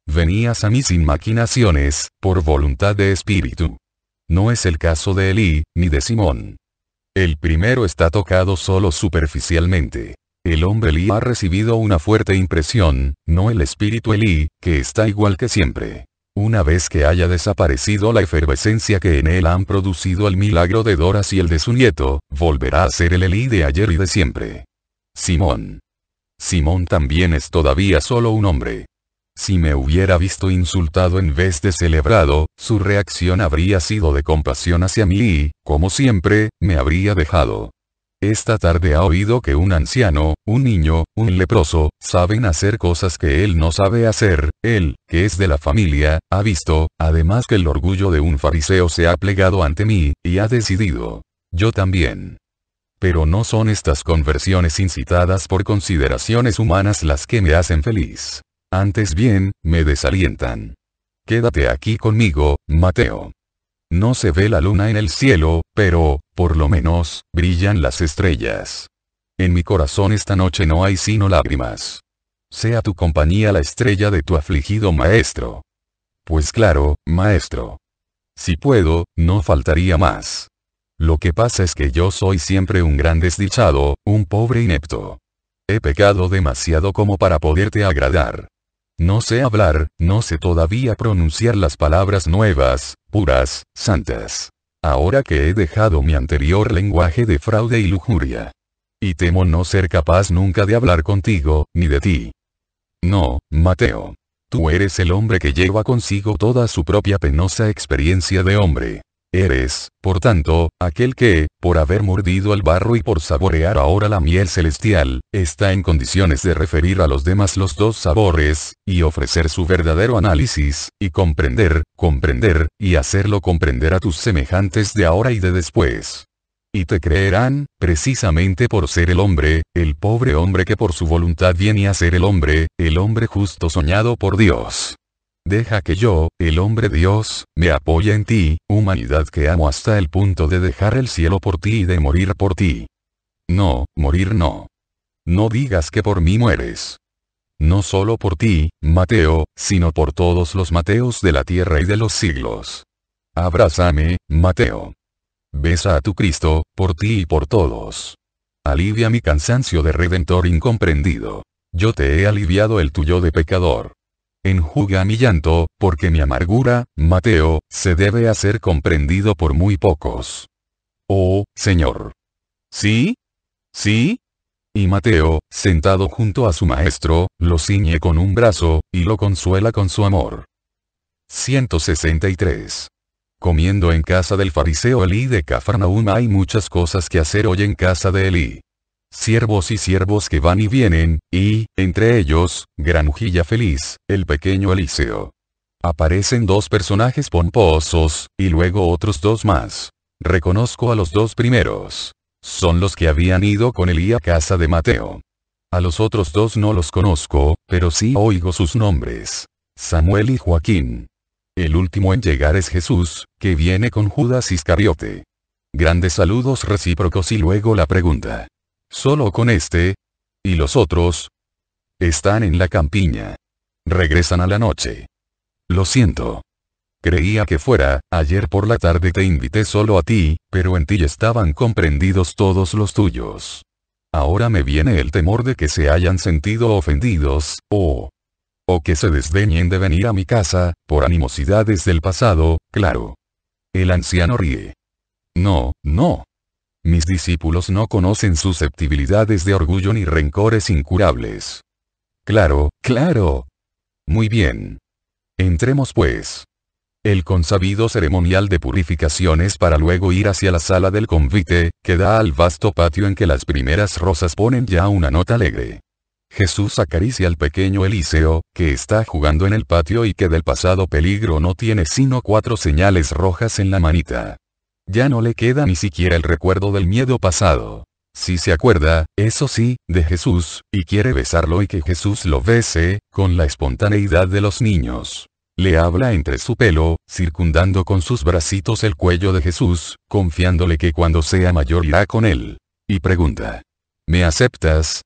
Speaker 1: Venías a mí sin maquinaciones, por voluntad de espíritu. No es el caso de Eli, ni de Simón. El primero está tocado solo superficialmente. El hombre Lee ha recibido una fuerte impresión, no el espíritu Lee que está igual que siempre. Una vez que haya desaparecido la efervescencia que en él han producido el milagro de Doras y el de su nieto, volverá a ser el Eli de ayer y de siempre. Simón. Simón también es todavía solo un hombre. Si me hubiera visto insultado en vez de celebrado, su reacción habría sido de compasión hacia mí y, como siempre, me habría dejado. Esta tarde ha oído que un anciano, un niño, un leproso, saben hacer cosas que él no sabe hacer, él, que es de la familia, ha visto, además que el orgullo de un fariseo se ha plegado ante mí, y ha decidido. Yo también. Pero no son estas conversiones incitadas por consideraciones humanas las que me hacen feliz. Antes bien, me desalientan. Quédate aquí conmigo, Mateo. No se ve la luna en el cielo, pero, por lo menos, brillan las estrellas. En mi corazón esta noche no hay sino lágrimas. Sea tu compañía la estrella de tu afligido maestro. Pues claro, maestro. Si puedo, no faltaría más. Lo que pasa es que yo soy siempre un gran desdichado, un pobre inepto. He pecado demasiado como para poderte agradar. No sé hablar, no sé todavía pronunciar las palabras nuevas, puras, santas. Ahora que he dejado mi anterior lenguaje de fraude y lujuria. Y temo no ser capaz nunca de hablar contigo, ni de ti. No, Mateo. Tú eres el hombre que lleva consigo toda su propia penosa experiencia de hombre. Eres, por tanto, aquel que, por haber mordido el barro y por saborear ahora la miel celestial, está en condiciones de referir a los demás los dos sabores, y ofrecer su verdadero análisis, y comprender, comprender, y hacerlo comprender a tus semejantes de ahora y de después. Y te creerán, precisamente por ser el hombre, el pobre hombre que por su voluntad viene a ser el hombre, el hombre justo soñado por Dios. Deja que yo, el hombre Dios, me apoye en ti, humanidad que amo hasta el punto de dejar el cielo por ti y de morir por ti. No, morir no. No digas que por mí mueres. No solo por ti, Mateo, sino por todos los Mateos de la tierra y de los siglos. Abrázame, Mateo. Besa a tu Cristo, por ti y por todos. Alivia mi cansancio de redentor incomprendido. Yo te he aliviado el tuyo de pecador. Enjuga mi llanto, porque mi amargura, Mateo, se debe hacer comprendido por muy pocos. Oh, Señor. ¿Sí? ¿Sí? Y Mateo, sentado junto a su maestro, lo ciñe con un brazo, y lo consuela con su amor. 163. Comiendo en casa del fariseo Elí de Cafarnaum hay muchas cosas que hacer hoy en casa de Elí siervos y siervos que van y vienen, y, entre ellos, Granujilla Feliz, el pequeño Eliseo. Aparecen dos personajes pomposos, y luego otros dos más. Reconozco a los dos primeros. Son los que habían ido con Elí a casa de Mateo. A los otros dos no los conozco, pero sí oigo sus nombres. Samuel y Joaquín. El último en llegar es Jesús, que viene con Judas Iscariote. Grandes saludos recíprocos y luego la pregunta solo con este, y los otros, están en la campiña. Regresan a la noche. Lo siento. Creía que fuera, ayer por la tarde te invité solo a ti, pero en ti estaban comprendidos todos los tuyos. Ahora me viene el temor de que se hayan sentido ofendidos, o... o que se desdeñen de venir a mi casa, por animosidades del pasado, claro. El anciano ríe. No, no. Mis discípulos no conocen susceptibilidades de orgullo ni rencores incurables. Claro, claro. Muy bien. Entremos pues. El consabido ceremonial de purificaciones para luego ir hacia la sala del convite, que da al vasto patio en que las primeras rosas ponen ya una nota alegre. Jesús acaricia al pequeño Eliseo, que está jugando en el patio y que del pasado peligro no tiene sino cuatro señales rojas en la manita. Ya no le queda ni siquiera el recuerdo del miedo pasado. Si se acuerda, eso sí, de Jesús, y quiere besarlo y que Jesús lo bese, con la espontaneidad de los niños. Le habla entre su pelo, circundando con sus bracitos el cuello de Jesús, confiándole que cuando sea mayor irá con él. Y pregunta. ¿Me aceptas?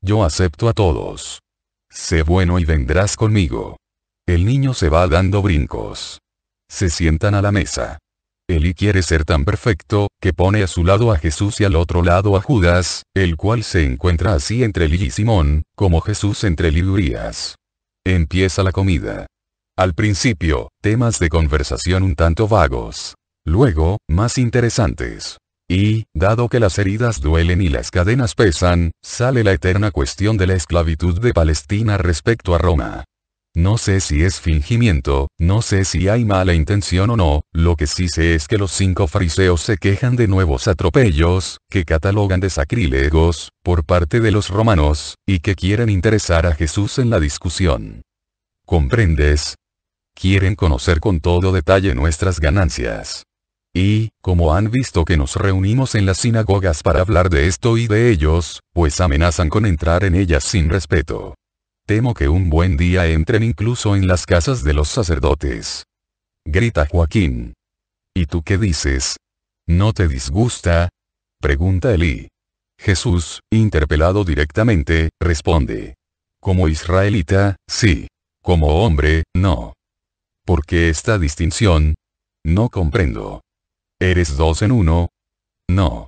Speaker 1: Yo acepto a todos. Sé bueno y vendrás conmigo. El niño se va dando brincos. Se sientan a la mesa. Eli quiere ser tan perfecto, que pone a su lado a Jesús y al otro lado a Judas, el cual se encuentra así entre Eli y Simón, como Jesús entre Eli Empieza la comida. Al principio, temas de conversación un tanto vagos. Luego, más interesantes. Y, dado que las heridas duelen y las cadenas pesan, sale la eterna cuestión de la esclavitud de Palestina respecto a Roma. No sé si es fingimiento, no sé si hay mala intención o no, lo que sí sé es que los cinco fariseos se quejan de nuevos atropellos, que catalogan de sacrílegos, por parte de los romanos, y que quieren interesar a Jesús en la discusión. ¿Comprendes? Quieren conocer con todo detalle nuestras ganancias. Y, como han visto que nos reunimos en las sinagogas para hablar de esto y de ellos, pues amenazan con entrar en ellas sin respeto temo que un buen día entren incluso en las casas de los sacerdotes. Grita Joaquín. ¿Y tú qué dices? ¿No te disgusta? Pregunta Eli Jesús, interpelado directamente, responde. Como israelita, sí. Como hombre, no. ¿Por qué esta distinción? No comprendo. ¿Eres dos en uno? No.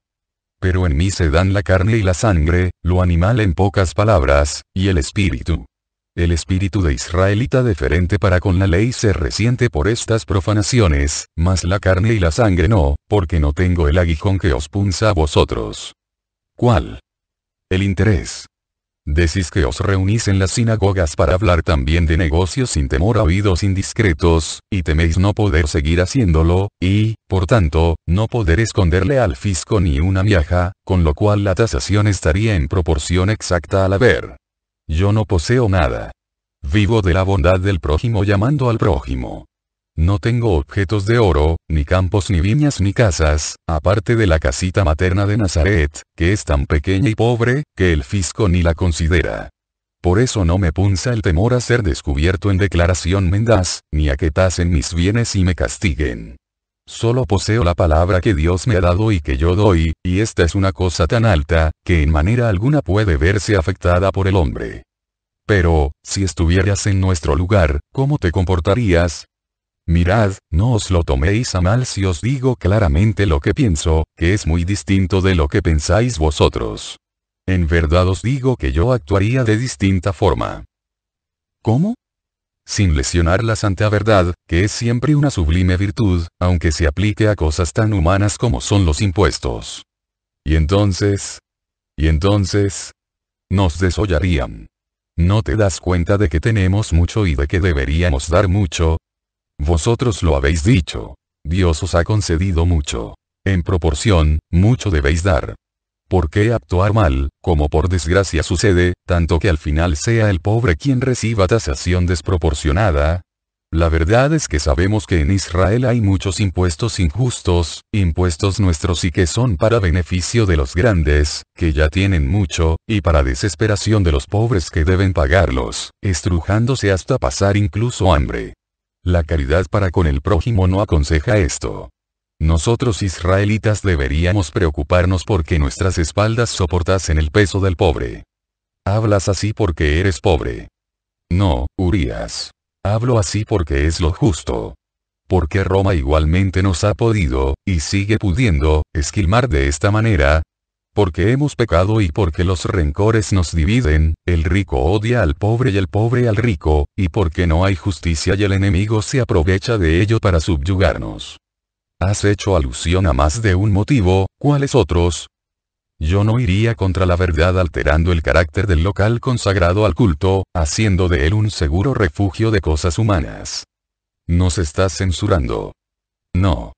Speaker 1: Pero en mí se dan la carne y la sangre, lo animal en pocas palabras, y el espíritu. El espíritu de israelita deferente para con la ley se resiente por estas profanaciones, mas la carne y la sangre no, porque no tengo el aguijón que os punza a vosotros. ¿Cuál? El interés. Decís que os reunís en las sinagogas para hablar también de negocios sin temor a oídos indiscretos, y teméis no poder seguir haciéndolo, y, por tanto, no poder esconderle al fisco ni una miaja, con lo cual la tasación estaría en proporción exacta al haber yo no poseo nada. Vivo de la bondad del prójimo llamando al prójimo. No tengo objetos de oro, ni campos, ni viñas, ni casas, aparte de la casita materna de Nazaret, que es tan pequeña y pobre, que el fisco ni la considera. Por eso no me punza el temor a ser descubierto en declaración mendaz, ni a que tasen mis bienes y me castiguen. Solo poseo la palabra que Dios me ha dado y que yo doy, y esta es una cosa tan alta, que en manera alguna puede verse afectada por el hombre. Pero, si estuvieras en nuestro lugar, ¿cómo te comportarías? Mirad, no os lo toméis a mal si os digo claramente lo que pienso, que es muy distinto de lo que pensáis vosotros. En verdad os digo que yo actuaría de distinta forma. ¿Cómo? sin lesionar la santa verdad, que es siempre una sublime virtud, aunque se aplique a cosas tan humanas como son los impuestos. Y entonces, y entonces, nos desollarían. ¿No te das cuenta de que tenemos mucho y de que deberíamos dar mucho? Vosotros lo habéis dicho. Dios os ha concedido mucho. En proporción, mucho debéis dar. ¿Por qué actuar mal, como por desgracia sucede, tanto que al final sea el pobre quien reciba tasación desproporcionada? La verdad es que sabemos que en Israel hay muchos impuestos injustos, impuestos nuestros y que son para beneficio de los grandes, que ya tienen mucho, y para desesperación de los pobres que deben pagarlos, estrujándose hasta pasar incluso hambre. La caridad para con el prójimo no aconseja esto. Nosotros israelitas deberíamos preocuparnos porque nuestras espaldas soportasen el peso del pobre. Hablas así porque eres pobre. No, Urias. Hablo así porque es lo justo. Porque Roma igualmente nos ha podido, y sigue pudiendo, esquilmar de esta manera, porque hemos pecado y porque los rencores nos dividen, el rico odia al pobre y el pobre al rico, y porque no hay justicia y el enemigo se aprovecha de ello para subyugarnos. Has hecho alusión a más de un motivo, ¿cuáles otros? Yo no iría contra la verdad alterando el carácter del local consagrado al culto, haciendo de él un seguro refugio de cosas humanas. Nos estás censurando. No.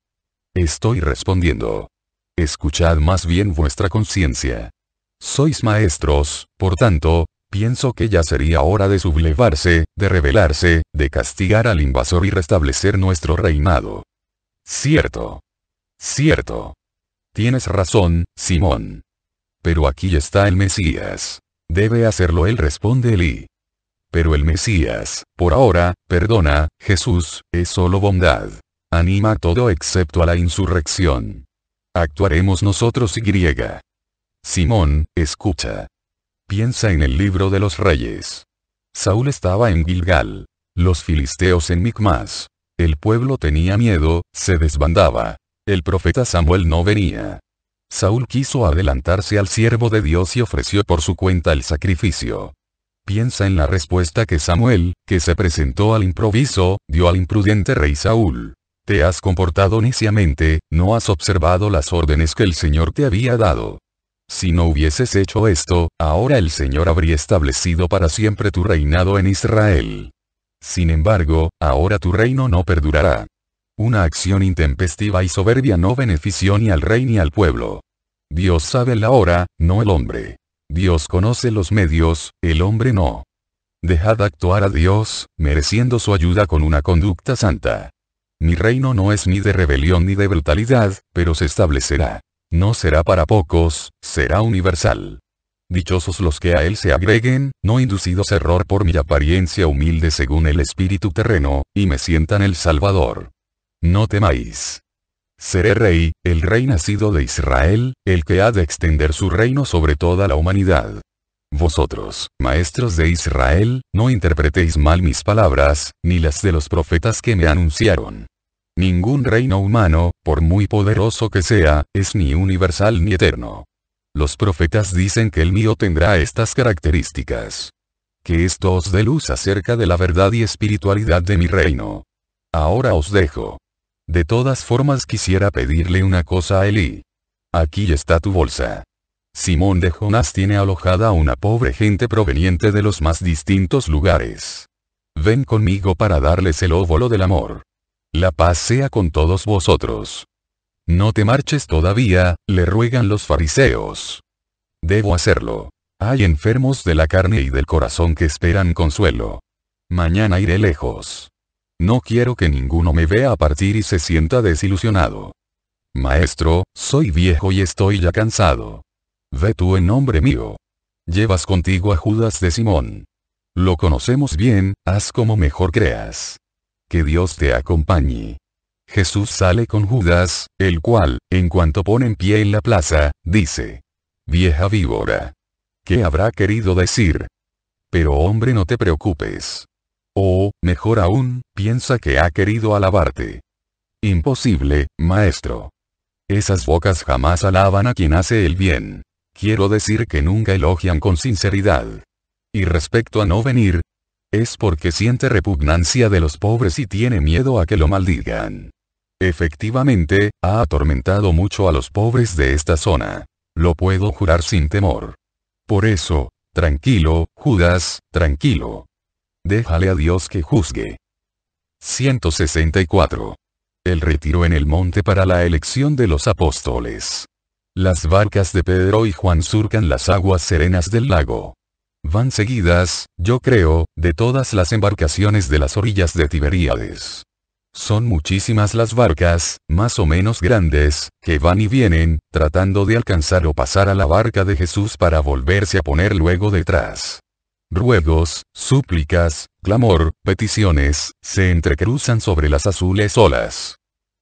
Speaker 1: Estoy respondiendo. Escuchad más bien vuestra conciencia. Sois maestros, por tanto, pienso que ya sería hora de sublevarse, de rebelarse, de castigar al invasor y restablecer nuestro reinado. Cierto. Cierto. Tienes razón, Simón. Pero aquí está el Mesías. Debe hacerlo él, responde Eli. Pero el Mesías, por ahora, perdona, Jesús, es solo bondad. Anima todo excepto a la insurrección. Actuaremos nosotros y griega. Simón, escucha. Piensa en el libro de los reyes. Saúl estaba en Gilgal. Los filisteos en Micmas. El pueblo tenía miedo, se desbandaba. El profeta Samuel no venía. Saúl quiso adelantarse al siervo de Dios y ofreció por su cuenta el sacrificio. Piensa en la respuesta que Samuel, que se presentó al improviso, dio al imprudente rey Saúl. Te has comportado neciamente, no has observado las órdenes que el Señor te había dado. Si no hubieses hecho esto, ahora el Señor habría establecido para siempre tu reinado en Israel. Sin embargo, ahora tu reino no perdurará. Una acción intempestiva y soberbia no benefició ni al rey ni al pueblo. Dios sabe la hora, no el hombre. Dios conoce los medios, el hombre no. Dejad actuar a Dios, mereciendo su ayuda con una conducta santa. Mi reino no es ni de rebelión ni de brutalidad, pero se establecerá. No será para pocos, será universal. Dichosos los que a él se agreguen, no inducidos error por mi apariencia humilde según el espíritu terreno, y me sientan el Salvador. No temáis. Seré rey, el rey nacido de Israel, el que ha de extender su reino sobre toda la humanidad. Vosotros, maestros de Israel, no interpretéis mal mis palabras, ni las de los profetas que me anunciaron. Ningún reino humano, por muy poderoso que sea, es ni universal ni eterno. Los profetas dicen que el mío tendrá estas características. Que esto os dé luz acerca de la verdad y espiritualidad de mi reino. Ahora os dejo. De todas formas quisiera pedirle una cosa a Eli. Aquí está tu bolsa. Simón de Jonás tiene alojada a una pobre gente proveniente de los más distintos lugares. Ven conmigo para darles el óvulo del amor. La paz sea con todos vosotros. No te marches todavía, le ruegan los fariseos. Debo hacerlo. Hay enfermos de la carne y del corazón que esperan consuelo. Mañana iré lejos. No quiero que ninguno me vea partir y se sienta desilusionado. Maestro, soy viejo y estoy ya cansado. Ve tú en nombre mío. Llevas contigo a Judas de Simón. Lo conocemos bien, haz como mejor creas. Que Dios te acompañe. Jesús sale con Judas, el cual, en cuanto pone en pie en la plaza, dice, Vieja víbora. ¿Qué habrá querido decir? Pero hombre no te preocupes. O, oh, mejor aún, piensa que ha querido alabarte. Imposible, maestro. Esas bocas jamás alaban a quien hace el bien. Quiero decir que nunca elogian con sinceridad. Y respecto a no venir, es porque siente repugnancia de los pobres y tiene miedo a que lo maldigan. Efectivamente, ha atormentado mucho a los pobres de esta zona. Lo puedo jurar sin temor. Por eso, tranquilo, Judas, tranquilo. Déjale a Dios que juzgue. 164. El retiro en el monte para la elección de los apóstoles. Las barcas de Pedro y Juan surcan las aguas serenas del lago. Van seguidas, yo creo, de todas las embarcaciones de las orillas de Tiberíades. Son muchísimas las barcas, más o menos grandes, que van y vienen, tratando de alcanzar o pasar a la barca de Jesús para volverse a poner luego detrás. Ruegos, súplicas, clamor, peticiones, se entrecruzan sobre las azules olas.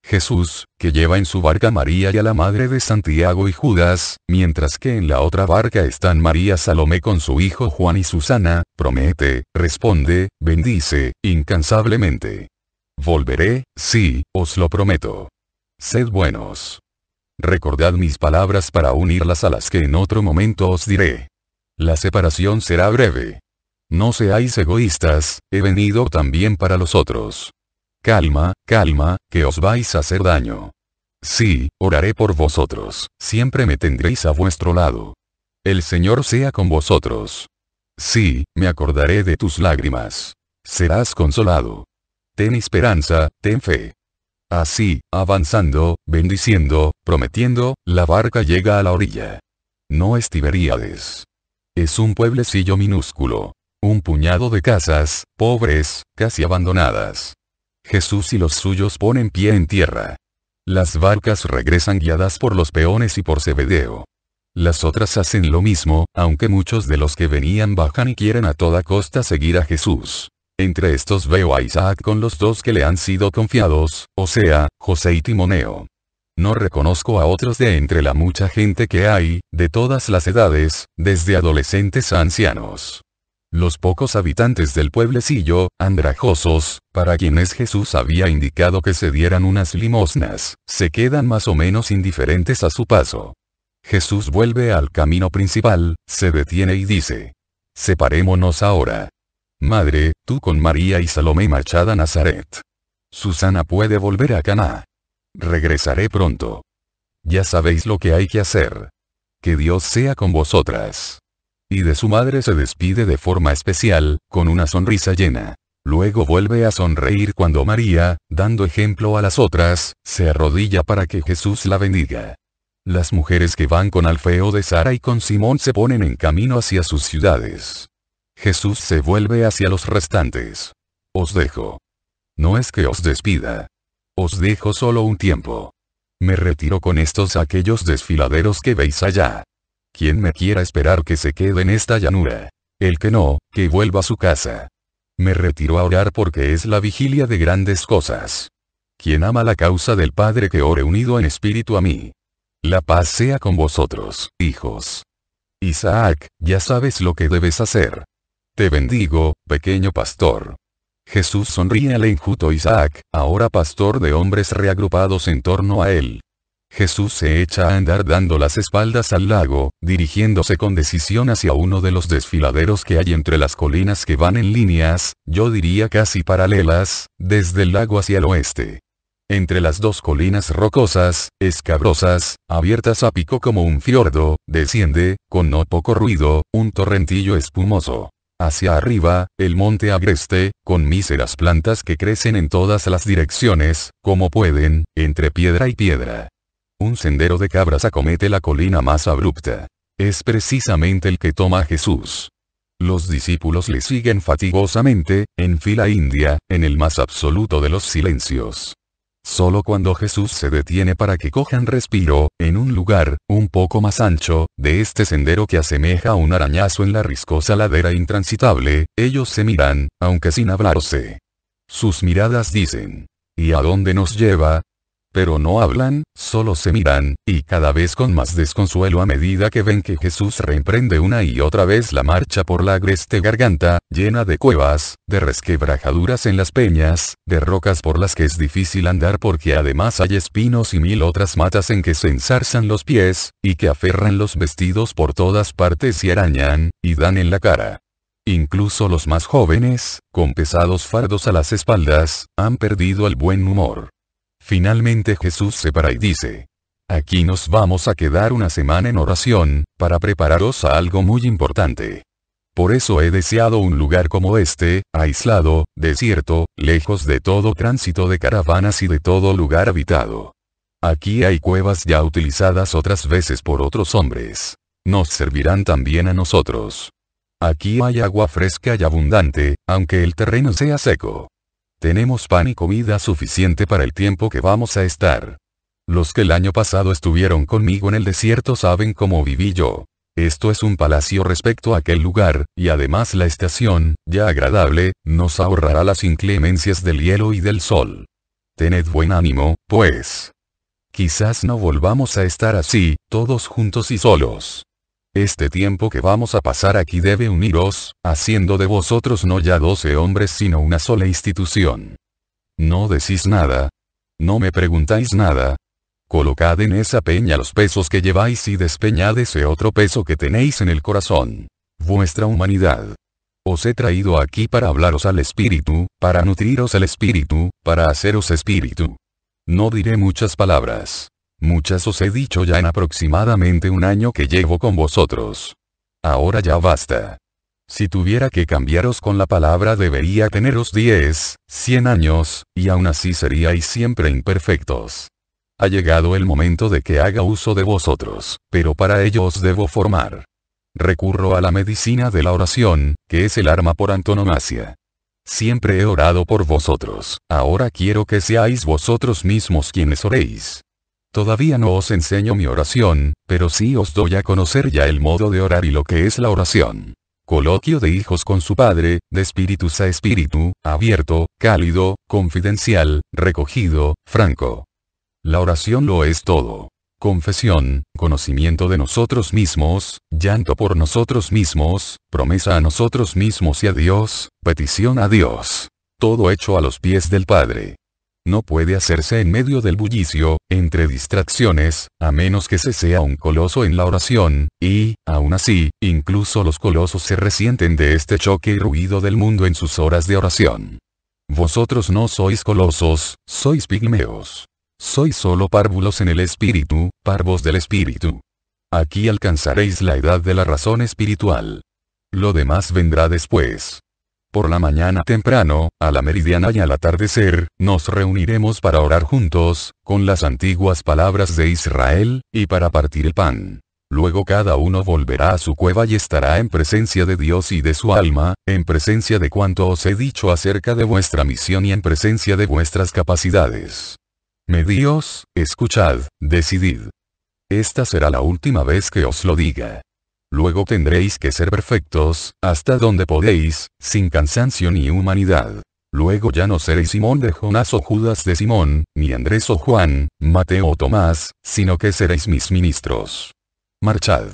Speaker 1: Jesús, que lleva en su barca a María y a la madre de Santiago y Judas, mientras que en la otra barca están María Salomé con su hijo Juan y Susana, promete, responde, bendice, incansablemente. Volveré, sí, os lo prometo. Sed buenos. Recordad mis palabras para unirlas a las que en otro momento os diré. La separación será breve. No seáis egoístas, he venido también para los otros. Calma, calma, que os vais a hacer daño. Sí, oraré por vosotros, siempre me tendréis a vuestro lado. El Señor sea con vosotros. Sí, me acordaré de tus lágrimas. Serás consolado. Ten esperanza, ten fe. Así, avanzando, bendiciendo, prometiendo, la barca llega a la orilla. No estiveríades. Es un pueblecillo minúsculo. Un puñado de casas, pobres, casi abandonadas. Jesús y los suyos ponen pie en tierra. Las barcas regresan guiadas por los peones y por Zebedeo. Las otras hacen lo mismo, aunque muchos de los que venían bajan y quieren a toda costa seguir a Jesús. Entre estos veo a Isaac con los dos que le han sido confiados, o sea, José y Timoneo. No reconozco a otros de entre la mucha gente que hay, de todas las edades, desde adolescentes a ancianos. Los pocos habitantes del pueblecillo, andrajosos, para quienes Jesús había indicado que se dieran unas limosnas, se quedan más o menos indiferentes a su paso. Jesús vuelve al camino principal, se detiene y dice, Separémonos ahora. Madre, tú con María y Salomé Machada Nazaret. Susana puede volver a Caná. Regresaré pronto. Ya sabéis lo que hay que hacer. Que Dios sea con vosotras. Y de su madre se despide de forma especial, con una sonrisa llena. Luego vuelve a sonreír cuando María, dando ejemplo a las otras, se arrodilla para que Jesús la bendiga. Las mujeres que van con Alfeo de Sara y con Simón se ponen en camino hacia sus ciudades. Jesús se vuelve hacia los restantes. Os dejo. No es que os despida. Os dejo solo un tiempo. Me retiro con estos aquellos desfiladeros que veis allá. Quien me quiera esperar que se quede en esta llanura. El que no, que vuelva a su casa. Me retiro a orar porque es la vigilia de grandes cosas. Quien ama la causa del Padre que ore unido en espíritu a mí. La paz sea con vosotros, hijos. Isaac, ya sabes lo que debes hacer. Te bendigo, pequeño pastor. Jesús sonríe al enjuto Isaac, ahora pastor de hombres reagrupados en torno a él. Jesús se echa a andar dando las espaldas al lago, dirigiéndose con decisión hacia uno de los desfiladeros que hay entre las colinas que van en líneas, yo diría casi paralelas, desde el lago hacia el oeste. Entre las dos colinas rocosas, escabrosas, abiertas a pico como un fiordo, desciende, con no poco ruido, un torrentillo espumoso hacia arriba, el monte agreste, con míseras plantas que crecen en todas las direcciones, como pueden, entre piedra y piedra. Un sendero de cabras acomete la colina más abrupta. Es precisamente el que toma Jesús. Los discípulos le siguen fatigosamente, en fila india, en el más absoluto de los silencios. Solo cuando Jesús se detiene para que cojan respiro, en un lugar, un poco más ancho, de este sendero que asemeja un arañazo en la riscosa ladera intransitable, ellos se miran, aunque sin hablarse. Sus miradas dicen. ¿Y a dónde nos lleva? pero no hablan, solo se miran, y cada vez con más desconsuelo a medida que ven que Jesús reemprende una y otra vez la marcha por la agreste garganta, llena de cuevas, de resquebrajaduras en las peñas, de rocas por las que es difícil andar porque además hay espinos y mil otras matas en que se ensarzan los pies, y que aferran los vestidos por todas partes y arañan, y dan en la cara. Incluso los más jóvenes, con pesados fardos a las espaldas, han perdido el buen humor. Finalmente Jesús se para y dice, Aquí nos vamos a quedar una semana en oración, para prepararos a algo muy importante. Por eso he deseado un lugar como este, aislado, desierto, lejos de todo tránsito de caravanas y de todo lugar habitado. Aquí hay cuevas ya utilizadas otras veces por otros hombres. Nos servirán también a nosotros. Aquí hay agua fresca y abundante, aunque el terreno sea seco. Tenemos pan y comida suficiente para el tiempo que vamos a estar. Los que el año pasado estuvieron conmigo en el desierto saben cómo viví yo. Esto es un palacio respecto a aquel lugar, y además la estación, ya agradable, nos ahorrará las inclemencias del hielo y del sol. Tened buen ánimo, pues. Quizás no volvamos a estar así, todos juntos y solos. Este tiempo que vamos a pasar aquí debe uniros, haciendo de vosotros no ya doce hombres sino una sola institución. No decís nada. No me preguntáis nada. Colocad en esa peña los pesos que lleváis y despeñad ese otro peso que tenéis en el corazón. Vuestra humanidad. Os he traído aquí para hablaros al espíritu, para nutriros al espíritu, para haceros espíritu. No diré muchas palabras. Muchas os he dicho ya en aproximadamente un año que llevo con vosotros. Ahora ya basta. Si tuviera que cambiaros con la palabra debería teneros 10, 100 años, y aún así seríais siempre imperfectos. Ha llegado el momento de que haga uso de vosotros, pero para ello os debo formar. Recurro a la medicina de la oración, que es el arma por antonomasia. Siempre he orado por vosotros, ahora quiero que seáis vosotros mismos quienes oréis. Todavía no os enseño mi oración, pero sí os doy a conocer ya el modo de orar y lo que es la oración. Coloquio de hijos con su padre, de espíritus a espíritu, abierto, cálido, confidencial, recogido, franco. La oración lo es todo. Confesión, conocimiento de nosotros mismos, llanto por nosotros mismos, promesa a nosotros mismos y a Dios, petición a Dios. Todo hecho a los pies del Padre. No puede hacerse en medio del bullicio, entre distracciones, a menos que se sea un coloso en la oración, y, aún así, incluso los colosos se resienten de este choque y ruido del mundo en sus horas de oración. Vosotros no sois colosos, sois pigmeos. Sois solo párvulos en el espíritu, parvos del espíritu. Aquí alcanzaréis la edad de la razón espiritual. Lo demás vendrá después. Por la mañana temprano, a la meridiana y al atardecer, nos reuniremos para orar juntos, con las antiguas palabras de Israel, y para partir el pan. Luego cada uno volverá a su cueva y estará en presencia de Dios y de su alma, en presencia de cuanto os he dicho acerca de vuestra misión y en presencia de vuestras capacidades. Medíos, escuchad, decidid. Esta será la última vez que os lo diga luego tendréis que ser perfectos, hasta donde podéis, sin cansancio ni humanidad. Luego ya no seréis Simón de Jonás o Judas de Simón, ni Andrés o Juan, Mateo o Tomás, sino que seréis mis ministros. Marchad.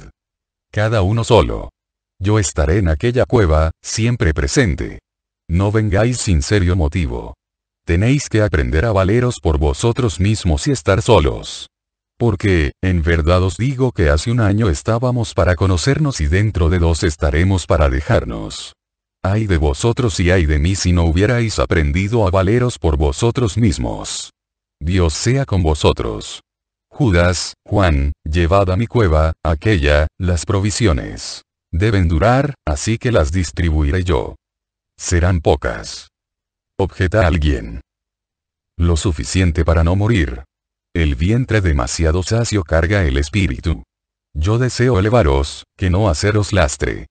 Speaker 1: Cada uno solo. Yo estaré en aquella cueva, siempre presente. No vengáis sin serio motivo. Tenéis que aprender a valeros por vosotros mismos y estar solos. Porque, en verdad os digo que hace un año estábamos para conocernos y dentro de dos estaremos para dejarnos. Ay de vosotros y ay de mí si no hubierais aprendido a valeros por vosotros mismos. Dios sea con vosotros. Judas, Juan, llevad a mi cueva, aquella, las provisiones. Deben durar, así que las distribuiré yo. Serán pocas. Objeta alguien. Lo suficiente para no morir. El vientre demasiado sacio carga el espíritu. Yo deseo elevaros, que no haceros lastre.